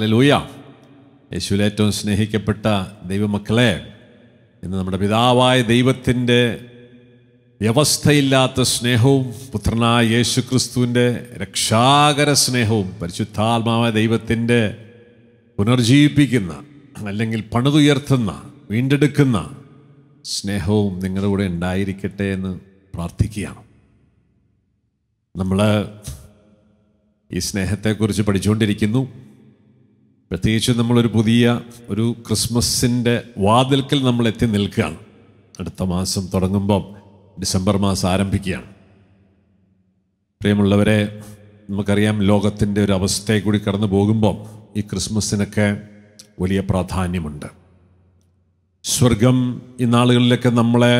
Hallelujah യേശുവിൽ ഏറ്റവും സ്നേഹിക്കപ്പെട്ട ദൈവമക്കളെ ഇന്ന് നമ്മുടെ പിതാവായ ദൈവത്തിൻ്റെ വ്യവസ്ഥയില്ലാത്ത സ്നേഹവും പുത്രനായ യേശു ക്രിസ്തുവിൻ്റെ രക്ഷാകര സ്നേഹവും പരിശുദ്ധാത്മാവായ ദൈവത്തിൻ്റെ പുനർജീവിപ്പിക്കുന്ന അല്ലെങ്കിൽ പണിതുയർത്തുന്ന വീണ്ടെടുക്കുന്ന സ്നേഹവും നിങ്ങളുടെ കൂടെ ഉണ്ടായിരിക്കട്ടെ എന്ന് പ്രാർത്ഥിക്കുകയാണ് നമ്മൾ ഈ സ്നേഹത്തെക്കുറിച്ച് പഠിച്ചുകൊണ്ടിരിക്കുന്നു പ്രത്യേകിച്ച് നമ്മളൊരു പുതിയ ഒരു ക്രിസ്മസിൻ്റെ വാതിൽക്കൽ നമ്മൾ എത്തി നിൽക്കുകയാണ് അടുത്ത മാസം തുടങ്ങുമ്പം ഡിസംബർ മാസം ആരംഭിക്കുകയാണ് പ്രിയമുള്ളവരെ നമുക്കറിയാം ലോകത്തിൻ്റെ ഒരു അവസ്ഥയെ കൂടി കടന്നു പോകുമ്പം ഈ ക്രിസ്മസിനൊക്കെ വലിയ പ്രാധാന്യമുണ്ട് സ്വർഗം ഈ നാളുകളിലൊക്കെ നമ്മളെ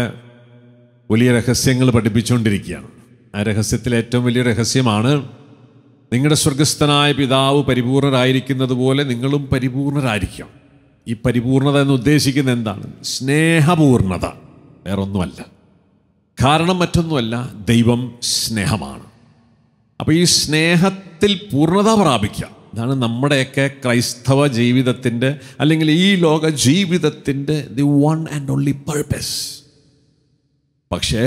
വലിയ രഹസ്യങ്ങൾ പഠിപ്പിച്ചുകൊണ്ടിരിക്കുകയാണ് ആ രഹസ്യത്തിൽ ഏറ്റവും വലിയ രഹസ്യമാണ് നിങ്ങളുടെ സ്വർഗസ്ഥനായ പിതാവ് പരിപൂർണരായിരിക്കുന്നത് പോലെ നിങ്ങളും പരിപൂർണരായിരിക്കണം ഈ പരിപൂർണത എന്ന് ഉദ്ദേശിക്കുന്നത് എന്താണ് സ്നേഹപൂർണത വേറൊന്നുമല്ല കാരണം മറ്റൊന്നുമല്ല ദൈവം സ്നേഹമാണ് അപ്പോൾ ഈ സ്നേഹത്തിൽ പൂർണ്ണത പ്രാപിക്കാം ഇതാണ് നമ്മുടെയൊക്കെ ക്രൈസ്തവ ജീവിതത്തിൻ്റെ അല്ലെങ്കിൽ ഈ ലോക ജീവിതത്തിൻ്റെ the one and only purpose പക്ഷേ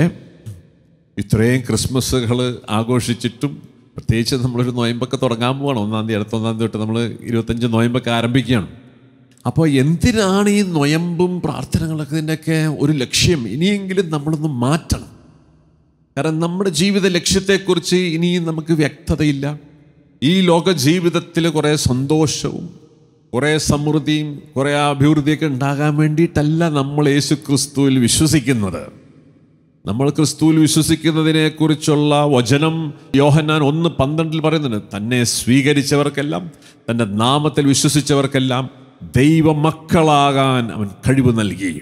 ഇത്രയും ക്രിസ്മസുകൾ ആഘോഷിച്ചിട്ടും പ്രത്യേകിച്ച് നമ്മളൊരു നോയമ്പൊക്കെ തുടങ്ങാൻ പോവാണ് ഒന്നാം തീയതി ഒന്നാം തീയതി തൊട്ട് നമ്മൾ ഇരുപത്തഞ്ച് നോയമ്പൊക്കെ ആരംഭിക്കുകയാണ് അപ്പോൾ എന്തിനാണ് ഈ നൊയമ്പും പ്രാർത്ഥനകളൊക്കെ ഇതിൻ്റെയൊക്കെ ഒരു ലക്ഷ്യം ഇനിയെങ്കിലും നമ്മളൊന്ന് മാറ്റണം കാരണം നമ്മുടെ ജീവിത ലക്ഷ്യത്തെക്കുറിച്ച് ഇനിയും നമുക്ക് വ്യക്തതയില്ല ഈ ലോക ജീവിതത്തിൽ കുറേ സന്തോഷവും കുറേ സമൃദ്ധിയും കുറേ അഭിവൃദ്ധിയൊക്കെ ഉണ്ടാകാൻ വേണ്ടിയിട്ടല്ല നമ്മൾ യേശു ക്രിസ്തുവിൽ വിശ്വസിക്കുന്നത് നമ്മൾ ക്രിസ്തുവിൽ വിശ്വസിക്കുന്നതിനെ കുറിച്ചുള്ള വചനം യോഹന്നാൻ ഒന്ന് പന്ത്രണ്ടിൽ പറയുന്നുണ്ട് തന്നെ സ്വീകരിച്ചവർക്കെല്ലാം തൻ്റെ നാമത്തിൽ വിശ്വസിച്ചവർക്കെല്ലാം ദൈവ മക്കളാകാൻ അവൻ കഴിവ് നൽകി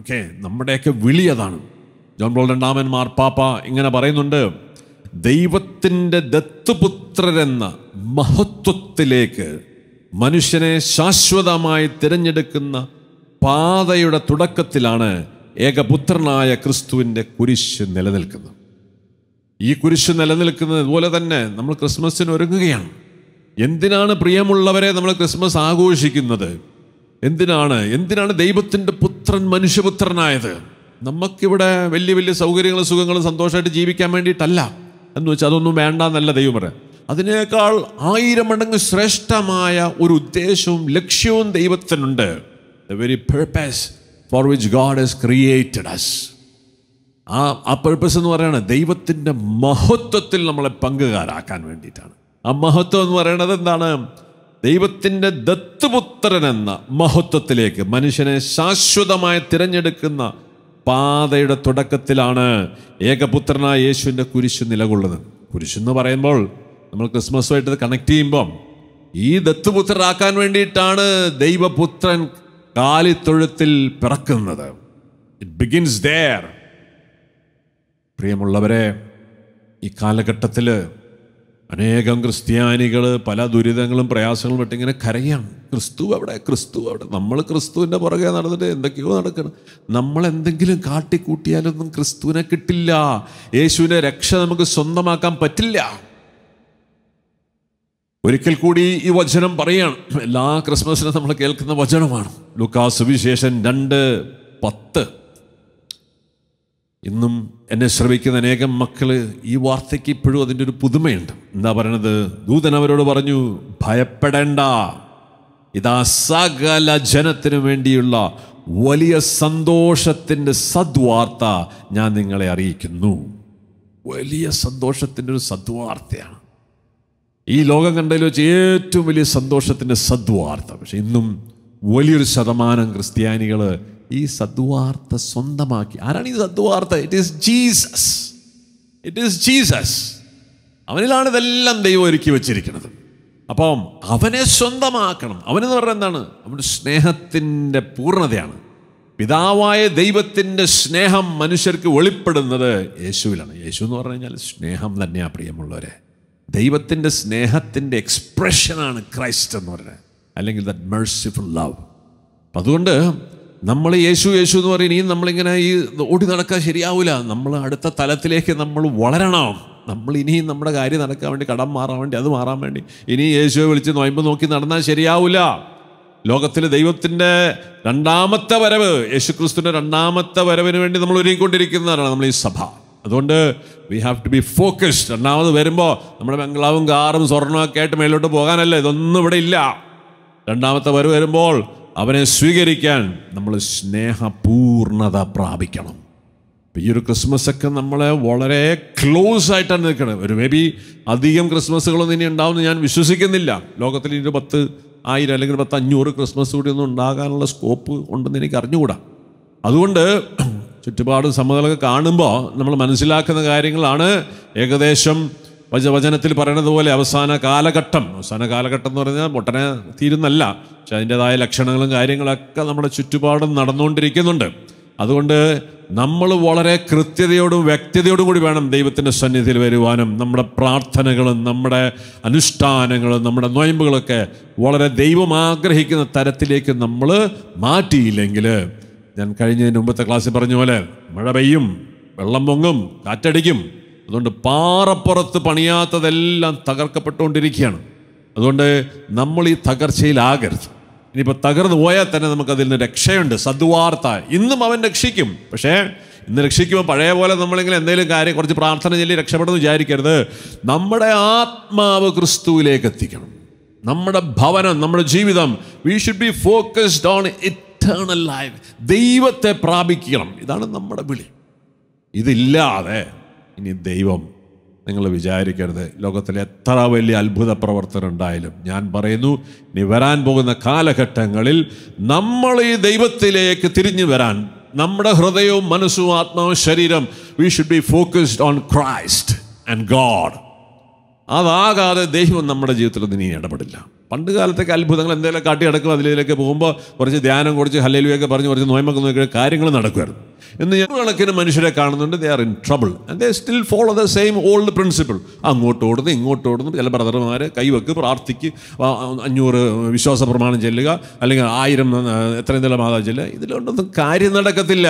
ഓക്കെ നമ്മുടെയൊക്കെ വിളി അതാണ് ജോൺ ബോൾ രണ്ടാമൻ മാർപ്പാപ്പ ഇങ്ങനെ പറയുന്നുണ്ട് ദൈവത്തിൻ്റെ ദത്തുപുത്രരെന്ന മഹത്വത്തിലേക്ക് മനുഷ്യനെ ശാശ്വതമായി തിരഞ്ഞെടുക്കുന്ന പാതയുടെ തുടക്കത്തിലാണ് ഏകപുത്രനായ ക്രിസ്തുവിൻ്റെ കുരിശ് നിലനിൽക്കുന്നു ഈ കുരിശ് നിലനിൽക്കുന്നത് പോലെ തന്നെ നമ്മൾ ക്രിസ്മസിന് ഒരുങ്ങുകയാണ് എന്തിനാണ് പ്രിയമുള്ളവരെ നമ്മൾ ക്രിസ്മസ് ആഘോഷിക്കുന്നത് എന്തിനാണ് എന്തിനാണ് ദൈവത്തിൻ്റെ പുത്രൻ മനുഷ്യപുത്രനായത് നമുക്കിവിടെ വലിയ വലിയ സൗകര്യങ്ങളും സുഖങ്ങളും സന്തോഷമായിട്ട് ജീവിക്കാൻ വേണ്ടിയിട്ടല്ല എന്ന് വെച്ചാൽ അതൊന്നും വേണ്ട എന്നല്ല ദൈവം പറയാം അതിനേക്കാൾ ആയിരം മടങ്ങ് ശ്രേഷ്ഠമായ ഒരു ഉദ്ദേശവും ലക്ഷ്യവും ദൈവത്തിനുണ്ട് the very purpose for which God has created us ആ ആ പർപ്പസ് എന്ന് പറയുന്നത് ദൈവത്തിൻ്റെ മഹത്വത്തിൽ നമ്മളെ പങ്കുകാരാക്കാൻ വേണ്ടിയിട്ടാണ് ആ മഹത്വം എന്ന് പറയുന്നത് എന്താണ് ദൈവത്തിൻ്റെ ദത്തുപുത്രൻ എന്ന മഹത്വത്തിലേക്ക് മനുഷ്യനെ ശാശ്വതമായി തിരഞ്ഞെടുക്കുന്ന പാതയുടെ തുടക്കത്തിലാണ് ഏകപുത്രനായ യേശുവിൻ്റെ കുരിശ് നിലകൊള്ളുന്നത് കുരിശെന്ന് പറയുമ്പോൾ നമ്മൾ ക്രിസ്മസുമായിട്ട് കണക്ട് ചെയ്യുമ്പം ഈ ദത്തുപുത്രരാക്കാൻ വേണ്ടിയിട്ടാണ് ദൈവപുത്രൻ കാലിത്തൊഴുത്തിൽ പിറക്കുന്നത് ഇറ്റ് ബിഗിൻസ് ദർ പ്രിയമുള്ളവരെ ഈ കാലഘട്ടത്തിൽ അനേകം ക്രിസ്ത്യാനികൾ പല ദുരിതങ്ങളും പ്രയാസങ്ങളും പെട്ട് ഇങ്ങനെ കരയാണ് ക്രിസ്തു അവിടെ ക്രിസ്തു അവിടെ നമ്മൾ ക്രിസ്തുവിൻ്റെ പുറകെ നടന്നിട്ട് എന്തൊക്കെയോ നടക്കണം നമ്മൾ എന്തെങ്കിലും കാട്ടിക്കൂട്ടിയാലൊന്നും ക്രിസ്തുവിനെ കിട്ടില്ല യേശുവിനെ രക്ഷ നമുക്ക് സ്വന്തമാക്കാൻ പറ്റില്ല ഒരിക്കൽ കൂടി ഈ വചനം പറയുകയാണ് എല്ലാ ക്രിസ്മസിനും നമ്മൾ കേൾക്കുന്ന വചനമാണ് ലുക്കാ സുവിശേഷം രണ്ട് പത്ത് ഇന്നും എന്നെ ശ്രമിക്കുന്ന അനേകം മക്കൾ ഈ വാർത്തയ്ക്ക് ഇപ്പോഴും അതിൻ്റെ ഒരു പുതുമയുണ്ട് എന്താ പറയണത് ദൂതൻ അവരോട് പറഞ്ഞു ഭയപ്പെടേണ്ട ഇതാ സകല ജനത്തിനു വേണ്ടിയുള്ള വലിയ സന്തോഷത്തിൻ്റെ സദ്വാർത്ത ഞാൻ നിങ്ങളെ അറിയിക്കുന്നു വലിയ സന്തോഷത്തിൻ്റെ ഒരു സദ്വാർത്തയാണ് ഈ ലോകം കണ്ടതിൽ വെച്ച് ഏറ്റവും വലിയ സന്തോഷത്തിൻ്റെ സദ്വാർത്ത പക്ഷെ ഇന്നും വലിയൊരു ശതമാനം ക്രിസ്ത്യാനികൾ ഈ സദ്വാർത്ത സ്വന്തമാക്കി ആരാണ് ഈ സദ്വാർത്ത it is Jesus it is Jesus അവനിലാണ് ഇതെല്ലാം ദൈവം ഒരുക്കി വെച്ചിരിക്കുന്നത് അപ്പം അവനെ സ്വന്തമാക്കണം അവനെന്ന് പറഞ്ഞാൽ എന്താണ് അവൻ്റെ സ്നേഹത്തിൻ്റെ പൂർണ്ണതയാണ് പിതാവായ ദൈവത്തിൻ്റെ സ്നേഹം മനുഷ്യർക്ക് വെളിപ്പെടുന്നത് യേശുവിലാണ് യേശു എന്ന് പറഞ്ഞു കഴിഞ്ഞാൽ സ്നേഹം തന്നെയാണ് പ്രിയമുള്ളവരെ ദൈവത്തിൻ്റെ സ്നേഹത്തിൻ്റെ എക്സ്പ്രഷനാണ് ക്രൈസ്റ്റ് എന്ന് പറയുന്നത് അല്ലെങ്കിൽ ദറ്റ് മേഴ്സിഫുൾ ലവ് അപ്പം അതുകൊണ്ട് നമ്മൾ യേശു യേശു എന്ന് പറയുന്നത് ഇനി നമ്മളിങ്ങനെ ഈ ഓടി നടക്കാൻ ശരിയാവില്ല നമ്മൾ അടുത്ത തലത്തിലേക്ക് നമ്മൾ വളരണം നമ്മൾ ഇനിയും നമ്മുടെ കാര്യം നടക്കാൻ വേണ്ടി കടം മാറാൻ വേണ്ടി അത് മാറാൻ വേണ്ടി ഇനി യേശുവെ വിളിച്ച് നോയമ്പ് നോക്കി നടന്നാൽ ശരിയാവില്ല ലോകത്തിൽ ദൈവത്തിൻ്റെ രണ്ടാമത്തെ വരവ് യേശുക്രിസ്തുവിൻ്റെ രണ്ടാമത്തെ വരവിന് വേണ്ടി നമ്മൾ ഒരുങ്ങിക്കൊണ്ടിരിക്കുന്നതാണ് നമ്മൾ ഈ സഭ അതുകൊണ്ട് we have to be focused രണ്ടാമത് വരുമ്പോൾ നമ്മുടെ ബംഗ്ലാവും കാറും സ്വർണ്ണമൊക്കെ ആയിട്ട് മേലോട്ട് പോകാനല്ല ഇതൊന്നും ഇവിടെ ഇല്ല രണ്ടാമത്തെ വരു വരുമ്പോൾ അവനെ സ്വീകരിക്കാൻ നമ്മൾ സ്നേഹപൂർണത പ്രാപിക്കണം ഈ ഒരു ക്രിസ്മസ് ഒക്കെ നമ്മളെ വളരെ ക്ലോസ് ആയിട്ടാണ് നിൽക്കുന്നത് ഒരു മേ ബി അധികം ക്രിസ്മസുകളൊന്നും ഇനി ഉണ്ടാവുമെന്ന് ഞാൻ വിശ്വസിക്കുന്നില്ല ലോകത്തിൽ ഇനി ഒരു പത്ത് ആയിരം അല്ലെങ്കിൽ പത്ത് അഞ്ഞൂറ് ക്രിസ്മസ് കൂടി ഒന്നും ഉണ്ടാകാനുള്ള സ്കോപ്പ് ഉണ്ടെന്ന് എനിക്ക് അറിഞ്ഞുകൂടാ അതുകൊണ്ട് ചുറ്റുപാടും സമതലമൊക്കെ കാണുമ്പോൾ നമ്മൾ മനസ്സിലാക്കുന്ന കാര്യങ്ങളാണ് ഏകദേശം വചനത്തിൽ പറയുന്നത് അവസാന കാലഘട്ടം അവസാന കാലഘട്ടം എന്ന് പറഞ്ഞാൽ ഒട്ടനെ തീരുന്നല്ല പക്ഷെ അതിൻ്റെതായ ലക്ഷണങ്ങളും കാര്യങ്ങളൊക്കെ നമ്മുടെ ചുറ്റുപാടും നടന്നുകൊണ്ടിരിക്കുന്നുണ്ട് അതുകൊണ്ട് നമ്മൾ വളരെ കൃത്യതയോടും വ്യക്തതയോടും കൂടി വേണം ദൈവത്തിൻ്റെ സന്നിധിയിൽ വരുവാനും നമ്മുടെ പ്രാർത്ഥനകളും നമ്മുടെ അനുഷ്ഠാനങ്ങളും നമ്മുടെ നൊയമ്പുകളൊക്കെ വളരെ ദൈവം ആഗ്രഹിക്കുന്ന തരത്തിലേക്ക് നമ്മൾ മാറ്റിയില്ലെങ്കിൽ ഞാൻ കഴിഞ്ഞതിന് മുമ്പത്തെ ക്ലാസ്സിൽ പറഞ്ഞ പോലെ മഴ പെയ്യും വെള്ളം പൊങ്ങും കാറ്റടിക്കും അതുകൊണ്ട് പാറപ്പുറത്ത് പണിയാത്തതെല്ലാം തകർക്കപ്പെട്ടുകൊണ്ടിരിക്കുകയാണ് അതുകൊണ്ട് നമ്മൾ ഈ തകർച്ചയിലാകരുത് ഇനിയിപ്പോൾ തകർന്നു പോയാൽ തന്നെ നമുക്കതിൽ നിന്ന് രക്ഷയുണ്ട് സദ്വാർത്ത ഇന്നും അവൻ രക്ഷിക്കും പക്ഷേ ഇന്ന് രക്ഷിക്കുമ്പോൾ പഴയ പോലെ നമ്മളിങ്ങനെ എന്തെങ്കിലും കാര്യം കുറച്ച് പ്രാർത്ഥന ചൊല്ലി രക്ഷപ്പെടുന്നു വിചാരിക്കരുത് നമ്മുടെ ആത്മാവ് ക്രിസ്തുവിലേക്ക് എത്തിക്കണം നമ്മുടെ ഭവനം നമ്മുടെ ജീവിതം we should be focused on it eternal life ദൈവത്തെ പ്രാപിക്കണം ഇതാണ് നമ്മുടെ വിളി ഇതില്ലാതെ ഇനി ദൈവം നിങ്ങൾ വിചാരിക്കരുത് ലോകത്തിൽ എത്ര വലിയ അത്ഭുത ഉണ്ടായാലും ഞാൻ പറയുന്നു ഇനി വരാൻ പോകുന്ന കാലഘട്ടങ്ങളിൽ നമ്മൾ ഈ ദൈവത്തിലേക്ക് തിരിഞ്ഞു വരാൻ നമ്മുടെ ഹൃദയവും മനസ്സും ആത്മാവും ശരീരം we should be focused on Christ and God അതാകാതെ ദൈവം നമ്മുടെ ജീവിതത്തിൽ ഇനി ഇടപെടില്ല പണ്ട് കാലത്തൊക്കെ അത്ഭുതങ്ങൾ എന്തെങ്കിലും കാട്ടി അടക്കം അതിലേക്ക് പോകുമ്പോൾ കുറച്ച് ധ്യാനം കുറച്ച് ഹല്ലലുവൊക്കെ പറഞ്ഞ് കുറച്ച് നോയ്മൊക്കെ നോക്കി കാര്യങ്ങൾ നടക്കുമായിരുന്നു ഞാൻ കണക്കിന് മനുഷ്യരെ കാണുന്നുണ്ട് they are in trouble and they still follow the same old principle അങ്ങോട്ട് ഓടുന്നു ഇങ്ങോട്ട് ഓടുന്നു ചില ബ്രദർമാർ കൈവെക്ക് പ്രാർത്ഥിക്ക് അഞ്ഞൂറ് വിശ്വാസ പ്രമാണം ചെല്ലുക അല്ലെങ്കിൽ ആയിരം എത്ര നില മാതാ ചെല്ലുക ഇതിലോട്ടൊന്നും കാര്യം നടക്കത്തില്ല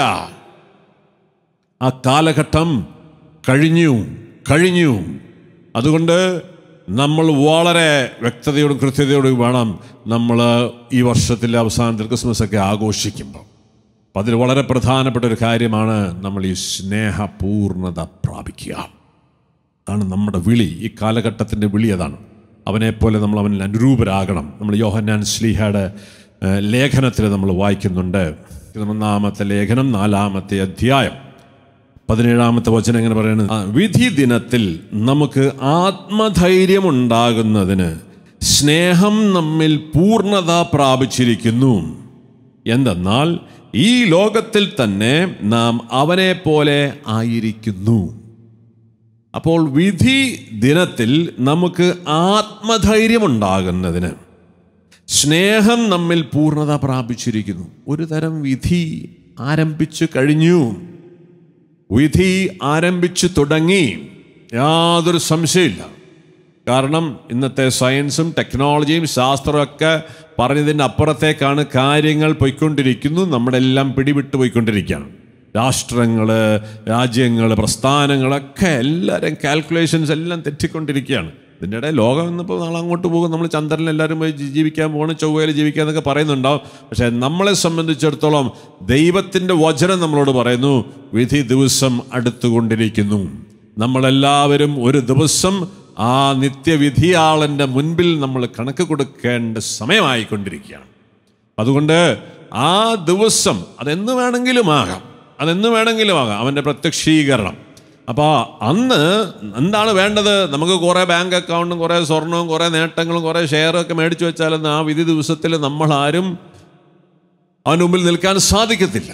ആ കാലഘട്ടം കഴിഞ്ഞു കഴിഞ്ഞു അതുകൊണ്ട് നമ്മൾ വളരെ വ്യക്തതയോടും കൃത്യതയോടും വേണം നമ്മൾ ഈ വർഷത്തിലെ അവസാനത്തിൽ ക്രിസ്മസ് ഒക്കെ ആഘോഷിക്കുമ്പോൾ അപ്പം അതിൽ വളരെ പ്രധാനപ്പെട്ട ഒരു കാര്യമാണ് നമ്മൾ ഈ സ്നേഹപൂർണത പ്രാപിക്കുക അതാണ് നമ്മുടെ വിളി ഈ കാലഘട്ടത്തിൻ്റെ വിളി അതാണ് അവനെപ്പോലെ നമ്മൾ അവനിൽ അനുരൂപരാകണം നമ്മൾ യോഹന്നാൻ ശ്ലീഹയുടെ ലേഖനത്തിൽ നമ്മൾ വായിക്കുന്നുണ്ട് ഒന്നാമത്തെ ലേഖനം നാലാമത്തെ അധ്യായം പതിനേഴാമത്തെ വചനം എങ്ങനെ പറയുന്നത് വിധി ദിനത്തിൽ നമുക്ക് ആത്മധൈര്യം ഉണ്ടാകുന്നതിന് സ്നേഹം നമ്മിൽ പൂർണ്ണത പ്രാപിച്ചിരിക്കുന്നു എന്തെന്നാൽ ഈ ലോകത്തിൽ തന്നെ നാം അവനെ പോലെ ആയിരിക്കുന്നു അപ്പോൾ വിധി ദിനത്തിൽ നമുക്ക് ആത്മധൈര്യമുണ്ടാകുന്നതിന് സ്നേഹം നമ്മിൽ പൂർണ്ണത പ്രാപിച്ചിരിക്കുന്നു ഒരു തരം വിധി ആരംഭിച്ചു കഴിഞ്ഞു വിധി ആരംഭിച്ചു തുടങ്ങി യാതൊരു സംശയമില്ല കാരണം ഇന്നത്തെ സയൻസും ടെക്നോളജിയും ശാസ്ത്രമൊക്കെ പറഞ്ഞതിൻ്റെ അപ്പുറത്തേക്കാണ് കാര്യങ്ങൾ പോയിക്കൊണ്ടിരിക്കുന്നു നമ്മുടെ എല്ലാം പിടിവിട്ട് പോയിക്കൊണ്ടിരിക്കുകയാണ് രാഷ്ട്രങ്ങൾ രാജ്യങ്ങൾ പ്രസ്ഥാനങ്ങളൊക്കെ എല്ലാവരും കാൽക്കുലേഷൻസ് എല്ലാം തെറ്റിക്കൊണ്ടിരിക്കുകയാണ് ഇതിൻ്റെ ഇടയിൽ ലോകം ഇന്നിപ്പോൾ നാളെ അങ്ങോട്ട് പോകും നമ്മൾ ചന്ദ്രനിൽ എല്ലാവരും പോയി ജീവിക്കാൻ പോകണം ചൊവ്വയിൽ ജീവിക്കുക എന്നൊക്കെ പറയുന്നുണ്ടാവും പക്ഷേ നമ്മളെ സംബന്ധിച്ചിടത്തോളം ദൈവത്തിൻ്റെ വചനം നമ്മളോട് പറയുന്നു വിധി ദിവസം അടുത്തുകൊണ്ടിരിക്കുന്നു നമ്മളെല്ലാവരും ഒരു ദിവസം ആ നിത്യവിധിയാളൻ്റെ മുൻപിൽ നമ്മൾ കണക്ക് കൊടുക്കേണ്ട സമയമായിക്കൊണ്ടിരിക്കുകയാണ് അതുകൊണ്ട് ആ ദിവസം അതെന്ന് വേണമെങ്കിലും ആകാം അതെന്ന് വേണമെങ്കിലും ആകാം അവൻ്റെ പ്രത്യക്ഷീകരണം അപ്പോൾ അന്ന് എന്താണ് വേണ്ടത് നമുക്ക് കുറേ ബാങ്ക് അക്കൗണ്ടും കുറേ സ്വർണവും കുറേ നേട്ടങ്ങളും കുറേ ഷെയറൊക്കെ മേടിച്ചു വെച്ചാലൊന്നും ആ വിധി ദിവസത്തിൽ നമ്മളാരും അവന് മുമ്പിൽ നിൽക്കാൻ സാധിക്കത്തില്ല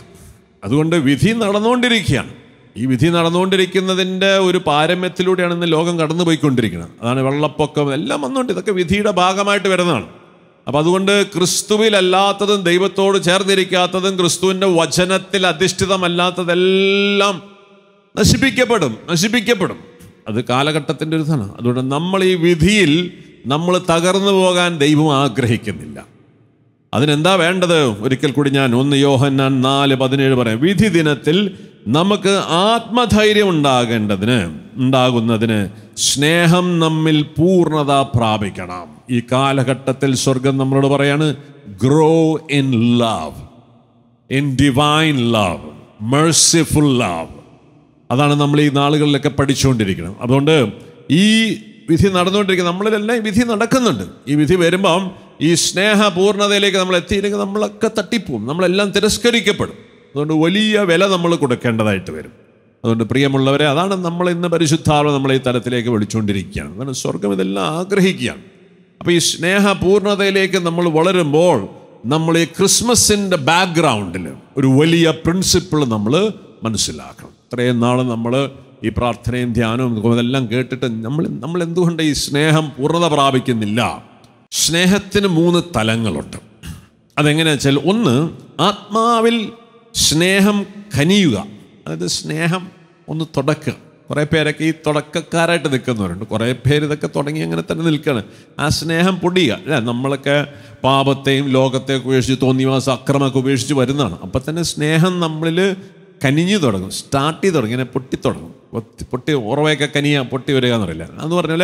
അതുകൊണ്ട് വിധി നടന്നുകൊണ്ടിരിക്കുകയാണ് ഈ വിധി നടന്നുകൊണ്ടിരിക്കുന്നതിൻ്റെ ഒരു പാരമ്യത്തിലൂടെയാണ് ഇന്ന് ലോകം കടന്നു പോയിക്കൊണ്ടിരിക്കുന്നത് അതാണ് വെള്ളപ്പൊക്കം എല്ലാം വന്നുകൊണ്ട് ഇതൊക്കെ വിധിയുടെ ഭാഗമായിട്ട് വരുന്നതാണ് അപ്പം അതുകൊണ്ട് ക്രിസ്തുവിലല്ലാത്തതും ദൈവത്തോട് ചേർന്നിരിക്കാത്തതും ക്രിസ്തുവിൻ്റെ വചനത്തിൽ അധിഷ്ഠിതമല്ലാത്തതെല്ലാം നശിപ്പിക്കപ്പെടും നശിപ്പിക്കപ്പെടും അത് കാലഘട്ടത്തിൻ്റെ ഒരു ധനം അതുകൊണ്ട് നമ്മൾ ഈ വിധിയിൽ നമ്മൾ തകർന്നു പോകാൻ ദൈവം ആഗ്രഹിക്കുന്നില്ല അതിനെന്താ വേണ്ടത് ഒരിക്കൽ കൂടി ഞാൻ ഒന്ന് യോഹന്നാൻ നാല് പതിനേഴ് പറയാം വിധി ദിനത്തിൽ നമുക്ക് ആത്മധൈര്യം ഉണ്ടാകേണ്ടതിന് ഉണ്ടാകുന്നതിന് സ്നേഹം നമ്മിൽ പൂർണ്ണത പ്രാപിക്കണം ഈ കാലഘട്ടത്തിൽ സ്വർഗം നമ്മളോട് പറയാണ് grow in love in divine love merciful love അതാണ് നമ്മൾ ഈ നാളുകളിലൊക്കെ പഠിച്ചുകൊണ്ടിരിക്കണം അതുകൊണ്ട് ഈ വിധി നടന്നുകൊണ്ടിരിക്കുന്ന നമ്മളിലെല്ലാം ഈ വിധി നടക്കുന്നുണ്ട് ഈ വിധി വരുമ്പം ഈ സ്നേഹപൂർണതയിലേക്ക് നമ്മൾ എത്തിയില്ലെങ്കിൽ നമ്മളൊക്കെ തട്ടിപ്പോവും നമ്മളെല്ലാം തിരസ്കരിക്കപ്പെടും അതുകൊണ്ട് വലിയ വില നമ്മൾ കൊടുക്കേണ്ടതായിട്ട് വരും അതുകൊണ്ട് പ്രിയമുള്ളവരെ അതാണ് നമ്മൾ ഇന്ന് പരിശുദ്ധാവ് നമ്മൾ ഈ തലത്തിലേക്ക് വിളിച്ചുകൊണ്ടിരിക്കുകയാണ് അതാണ് സ്വർഗം ഇതെല്ലാം ആഗ്രഹിക്കുകയാണ് അപ്പോൾ ഈ സ്നേഹപൂർണതയിലേക്ക് നമ്മൾ വളരുമ്പോൾ നമ്മൾ ഈ ക്രിസ്മസിൻ്റെ ബാക്ക്ഗ്രൗണ്ടിൽ ഒരു വലിയ പ്രിൻസിപ്പിൾ നമ്മൾ മനസ്സിലാക്കണം ഇത്രയും നാൾ നമ്മൾ ഈ പ്രാർത്ഥനയും ധ്യാനവും ഇതെല്ലാം കേട്ടിട്ട് നമ്മൾ നമ്മൾ എന്തുകൊണ്ട് ഈ സ്നേഹം പൂർണ്ണത പ്രാപിക്കുന്നില്ല സ്നേഹത്തിന് മൂന്ന് തലങ്ങളുണ്ട് അതെങ്ങനെയാ വെച്ചാൽ ഒന്ന് ആത്മാവിൽ സ്നേഹം കനിയുക അതായത് സ്നേഹം ഒന്ന് തുടക്കുക കുറേ പേരൊക്കെ ഈ തുടക്കക്കാരായിട്ട് നിൽക്കുന്നവരുണ്ട് കുറേ പേര് ഇതൊക്കെ തുടങ്ങി അങ്ങനെ തന്നെ നിൽക്കുകയാണ് ആ സ്നേഹം പൊടിയുക അല്ലേ നമ്മളൊക്കെ പാപത്തെയും ലോകത്തെയൊക്കെ ഉപേക്ഷിച്ച് തോന്നിവാസ അക്രമമൊക്കെ ഉപേക്ഷിച്ച് വരുന്നതാണ് അപ്പം തന്നെ സ്നേഹം നമ്മളിൽ കനിഞ്ഞു തുടങ്ങും സ്റ്റാർട്ട് ചെയ്ത് തുടങ്ങും ഇങ്ങനെ പൊട്ടി തുടങ്ങും പൊട്ടി ഉറവയൊക്കെ കനിയ പൊട്ടി വരിക എന്ന് പറയില്ല എന്ന് പറഞ്ഞാൽ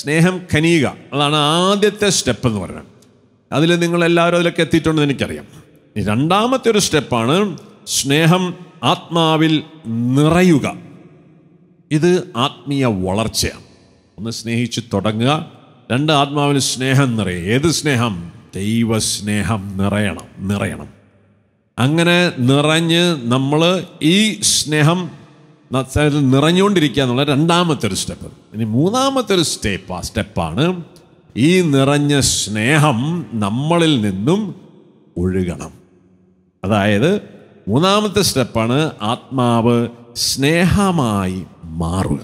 സ്നേഹം കനിയുക അതാണ് ആദ്യത്തെ സ്റ്റെപ്പ് എന്ന് പറയുന്നത് അതിൽ നിങ്ങളെല്ലാവരും അതിലൊക്കെ എത്തിയിട്ടുണ്ടെന്ന് എനിക്കറിയാം രണ്ടാമത്തെ ഒരു സ്റ്റെപ്പാണ് സ്നേഹം ആത്മാവിൽ നിറയുക ഇത് ആത്മീയ വളർച്ചയാണ് ഒന്ന് സ്നേഹിച്ച് തുടങ്ങുക രണ്ട് ആത്മാവിൽ സ്നേഹം നിറയുക ഏത് സ്നേഹം ദൈവസ്നേഹം നിറയണം നിറയണം അങ്ങനെ നിറഞ്ഞ് നമ്മൾ ഈ സ്നേഹം നിറഞ്ഞുകൊണ്ടിരിക്കുക എന്നുള്ള രണ്ടാമത്തെ ഒരു സ്റ്റെപ്പ് ഇനി മൂന്നാമത്തെ ഒരു സ്റ്റെപ്പ് സ്റ്റെപ്പാണ് ഈ നിറഞ്ഞ സ്നേഹം നമ്മളിൽ നിന്നും ഒഴുകണം അതായത് മൂന്നാമത്തെ സ്റ്റെപ്പാണ് ആത്മാവ് സ്നേഹമായി മാറുക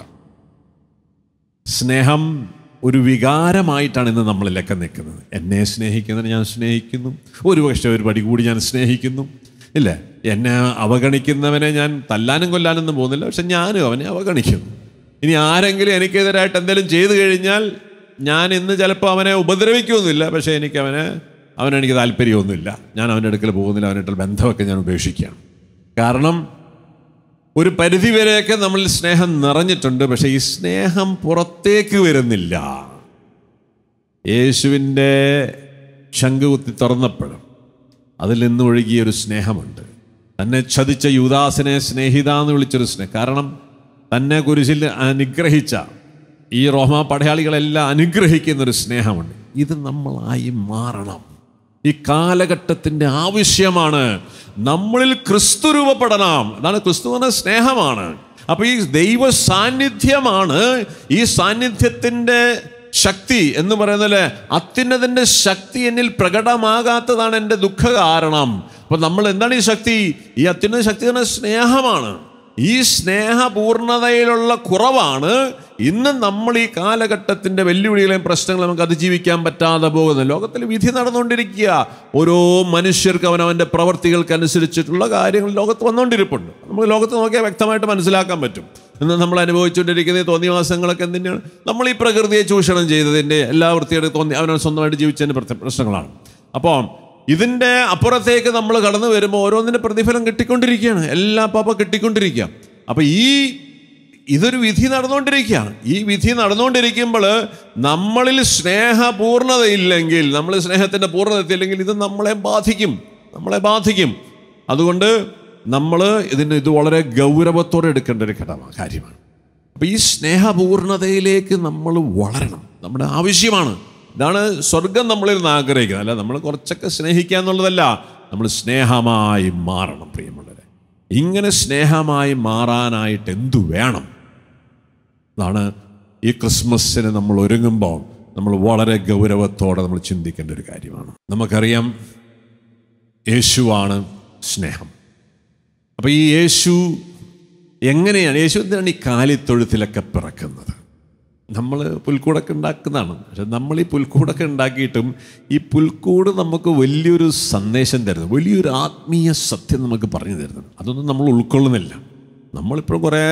സ്നേഹം ഒരു വികാരമായിട്ടാണ് ഇന്ന് നമ്മളിലൊക്കെ നിൽക്കുന്നത് എന്നെ സ്നേഹിക്കുന്നതിന് ഞാൻ സ്നേഹിക്കുന്നു ഒരു പക്ഷേ ഒരു പടി കൂടി ഞാൻ സ്നേഹിക്കുന്നു ഇല്ല എന്നെ അവഗണിക്കുന്നവനെ ഞാൻ തല്ലാനും കൊല്ലാനൊന്നും പോകുന്നില്ല പക്ഷെ ഞാനും അവനെ അവഗണിക്കുന്നു ഇനി ആരെങ്കിലും എനിക്കെതിരായിട്ട് എന്തെങ്കിലും ചെയ്തു കഴിഞ്ഞാൽ ഞാൻ ഇന്ന് ചിലപ്പോൾ അവനെ ഉപദ്രവിക്കുമെന്നില്ല പക്ഷേ എനിക്ക് അവനെ അവനെനിക്ക് താല്പര്യമൊന്നുമില്ല ഞാൻ അവൻ്റെ അടുക്കൽ പോകുന്നില്ല അവനായിട്ടുള്ള ബന്ധമൊക്കെ ഞാൻ ഉപേക്ഷിക്കുകയാണ് കാരണം ഒരു പരിധിവരെയൊക്കെ നമ്മളിൽ സ്നേഹം നിറഞ്ഞിട്ടുണ്ട് പക്ഷേ ഈ സ്നേഹം പുറത്തേക്ക് വരുന്നില്ല യേശുവിൻ്റെ ശംഖുകുത്തി തുറന്നപ്പോഴും അതിൽ നിന്ന് ഒഴുകിയൊരു സ്നേഹമുണ്ട് തന്നെ ചതിച്ച യുദാസിനെ സ്നേഹിത എന്ന് വിളിച്ചൊരു സ്നേഹം കാരണം തന്നെ കുരിശിൽ അനുഗ്രഹിച്ച ഈ റോമാ പടയാളികളെല്ലാം അനുഗ്രഹിക്കുന്നൊരു സ്നേഹമുണ്ട് ഇത് നമ്മളായി മാറണം ഈ കാലഘട്ടത്തിൻ്റെ ആവശ്യമാണ് നമ്മളിൽ ക്രിസ്തു രൂപപ്പെടണം അതാണ് ക്രിസ്തു എന്ന സ്നേഹമാണ് അപ്പോൾ ഈ ദൈവ സാന്നിധ്യമാണ് ഈ സാന്നിധ്യത്തിൻ്റെ ശക്തി എന്ന് പറയുന്നതിൽ അത്യുന്നതിൻ്റെ ശക്തി എന്നിൽ പ്രകടമാകാത്തതാണ് എൻ്റെ ദുഃഖ കാരണം അപ്പം നമ്മൾ എന്താണ് ഈ ശക്തി ഈ അത്യുന്നത ശക്തി എന്ന സ്നേഹമാണ് ഈ സ്നേഹപൂർണതയിലുള്ള കുറവാണ് ഇന്ന് നമ്മൾ ഈ കാലഘട്ടത്തിൻ്റെ വെല്ലുവിളികളെയും പ്രശ്നങ്ങളും നമുക്ക് അതിജീവിക്കാൻ പറ്റാതെ പോകുന്നത് ലോകത്തിൽ വിധി നടന്നുകൊണ്ടിരിക്കുക ഓരോ മനുഷ്യർക്ക് അവനവൻ്റെ അനുസരിച്ചിട്ടുള്ള കാര്യങ്ങൾ ലോകത്ത് വന്നുകൊണ്ടിരിപ്പുണ്ട് നമുക്ക് ലോകത്ത് നോക്കിയാൽ വ്യക്തമായിട്ട് മനസ്സിലാക്കാൻ പറ്റും ഇന്ന് നമ്മൾ അനുഭവിച്ചുകൊണ്ടിരിക്കുന്ന തോന്നിവാസങ്ങളൊക്കെ എന്തിനാണ് നമ്മൾ ഈ പ്രകൃതിയെ ചൂഷണം ചെയ്തതിൻ്റെ എല്ലാ വൃത്തിയുടെ തോന്നി അവനവൻ സ്വന്തമായിട്ട് ജീവിച്ചതിൻ്റെ പ്രശ്നങ്ങളാണ് അപ്പോൾ ഇതിൻ്റെ അപ്പുറത്തേക്ക് നമ്മൾ കടന്നു വരുമ്പോൾ ഓരോന്നിൻ്റെ പ്രതിഫലം കിട്ടിക്കൊണ്ടിരിക്കുകയാണ് എല്ലാ പാപ്പ കിട്ടിക്കൊണ്ടിരിക്കുക അപ്പോൾ ഈ ഇതൊരു വിധി നടന്നുകൊണ്ടിരിക്കുകയാണ് ഈ വിധി നടന്നുകൊണ്ടിരിക്കുമ്പോൾ നമ്മളിൽ സ്നേഹപൂർണതയില്ലെങ്കിൽ നമ്മൾ സ്നേഹത്തിൻ്റെ പൂർണ്ണത എത്തിയില്ലെങ്കിൽ ഇത് നമ്മളെ ബാധിക്കും നമ്മളെ ബാധിക്കും അതുകൊണ്ട് നമ്മൾ ഇതിന് ഇത് വളരെ ഗൗരവത്തോടെ എടുക്കേണ്ട ഒരു ഘടക കാര്യമാണ് അപ്പോൾ ഈ സ്നേഹപൂർണതയിലേക്ക് നമ്മൾ വളരണം നമ്മുടെ ആവശ്യമാണ് ഇതാണ് സ്വർഗം നമ്മളിൽ നിന്ന് ആഗ്രഹിക്കുന്നത് അല്ല നമ്മൾ കുറച്ചൊക്കെ സ്നേഹിക്കുക എന്നുള്ളതല്ല നമ്മൾ സ്നേഹമായി മാറണം പ്രിയമുള്ളവരെ ഇങ്ങനെ സ്നേഹമായി മാറാനായിട്ട് എന്തു വേണം അതാണ് ഈ ക്രിസ്മസിന് നമ്മൾ ഒരുങ്ങുമ്പോൾ നമ്മൾ വളരെ ഗൗരവത്തോടെ നമ്മൾ ചിന്തിക്കേണ്ട ഒരു കാര്യമാണ് നമുക്കറിയാം യേശുവാണ് സ്നേഹം അപ്പോൾ ഈ യേശു എങ്ങനെയാണ് യേശു എന്തിനാണ് ഈ കാലിത്തൊഴുത്തിലൊക്കെ പിറക്കുന്നത് നമ്മൾ പുൽക്കൂടൊക്കെ ഉണ്ടാക്കുന്നതാണ് പക്ഷെ നമ്മൾ ഈ പുൽക്കൂടൊക്കെ ഉണ്ടാക്കിയിട്ടും ഈ പുൽക്കൂട് നമുക്ക് വലിയൊരു സന്ദേശം തരുന്നു വലിയൊരു ആത്മീയ സത്യം നമുക്ക് പറഞ്ഞു തരുന്നു അതൊന്നും നമ്മൾ ഉൾക്കൊള്ളുന്നില്ല നമ്മളിപ്പോൾ കുറേ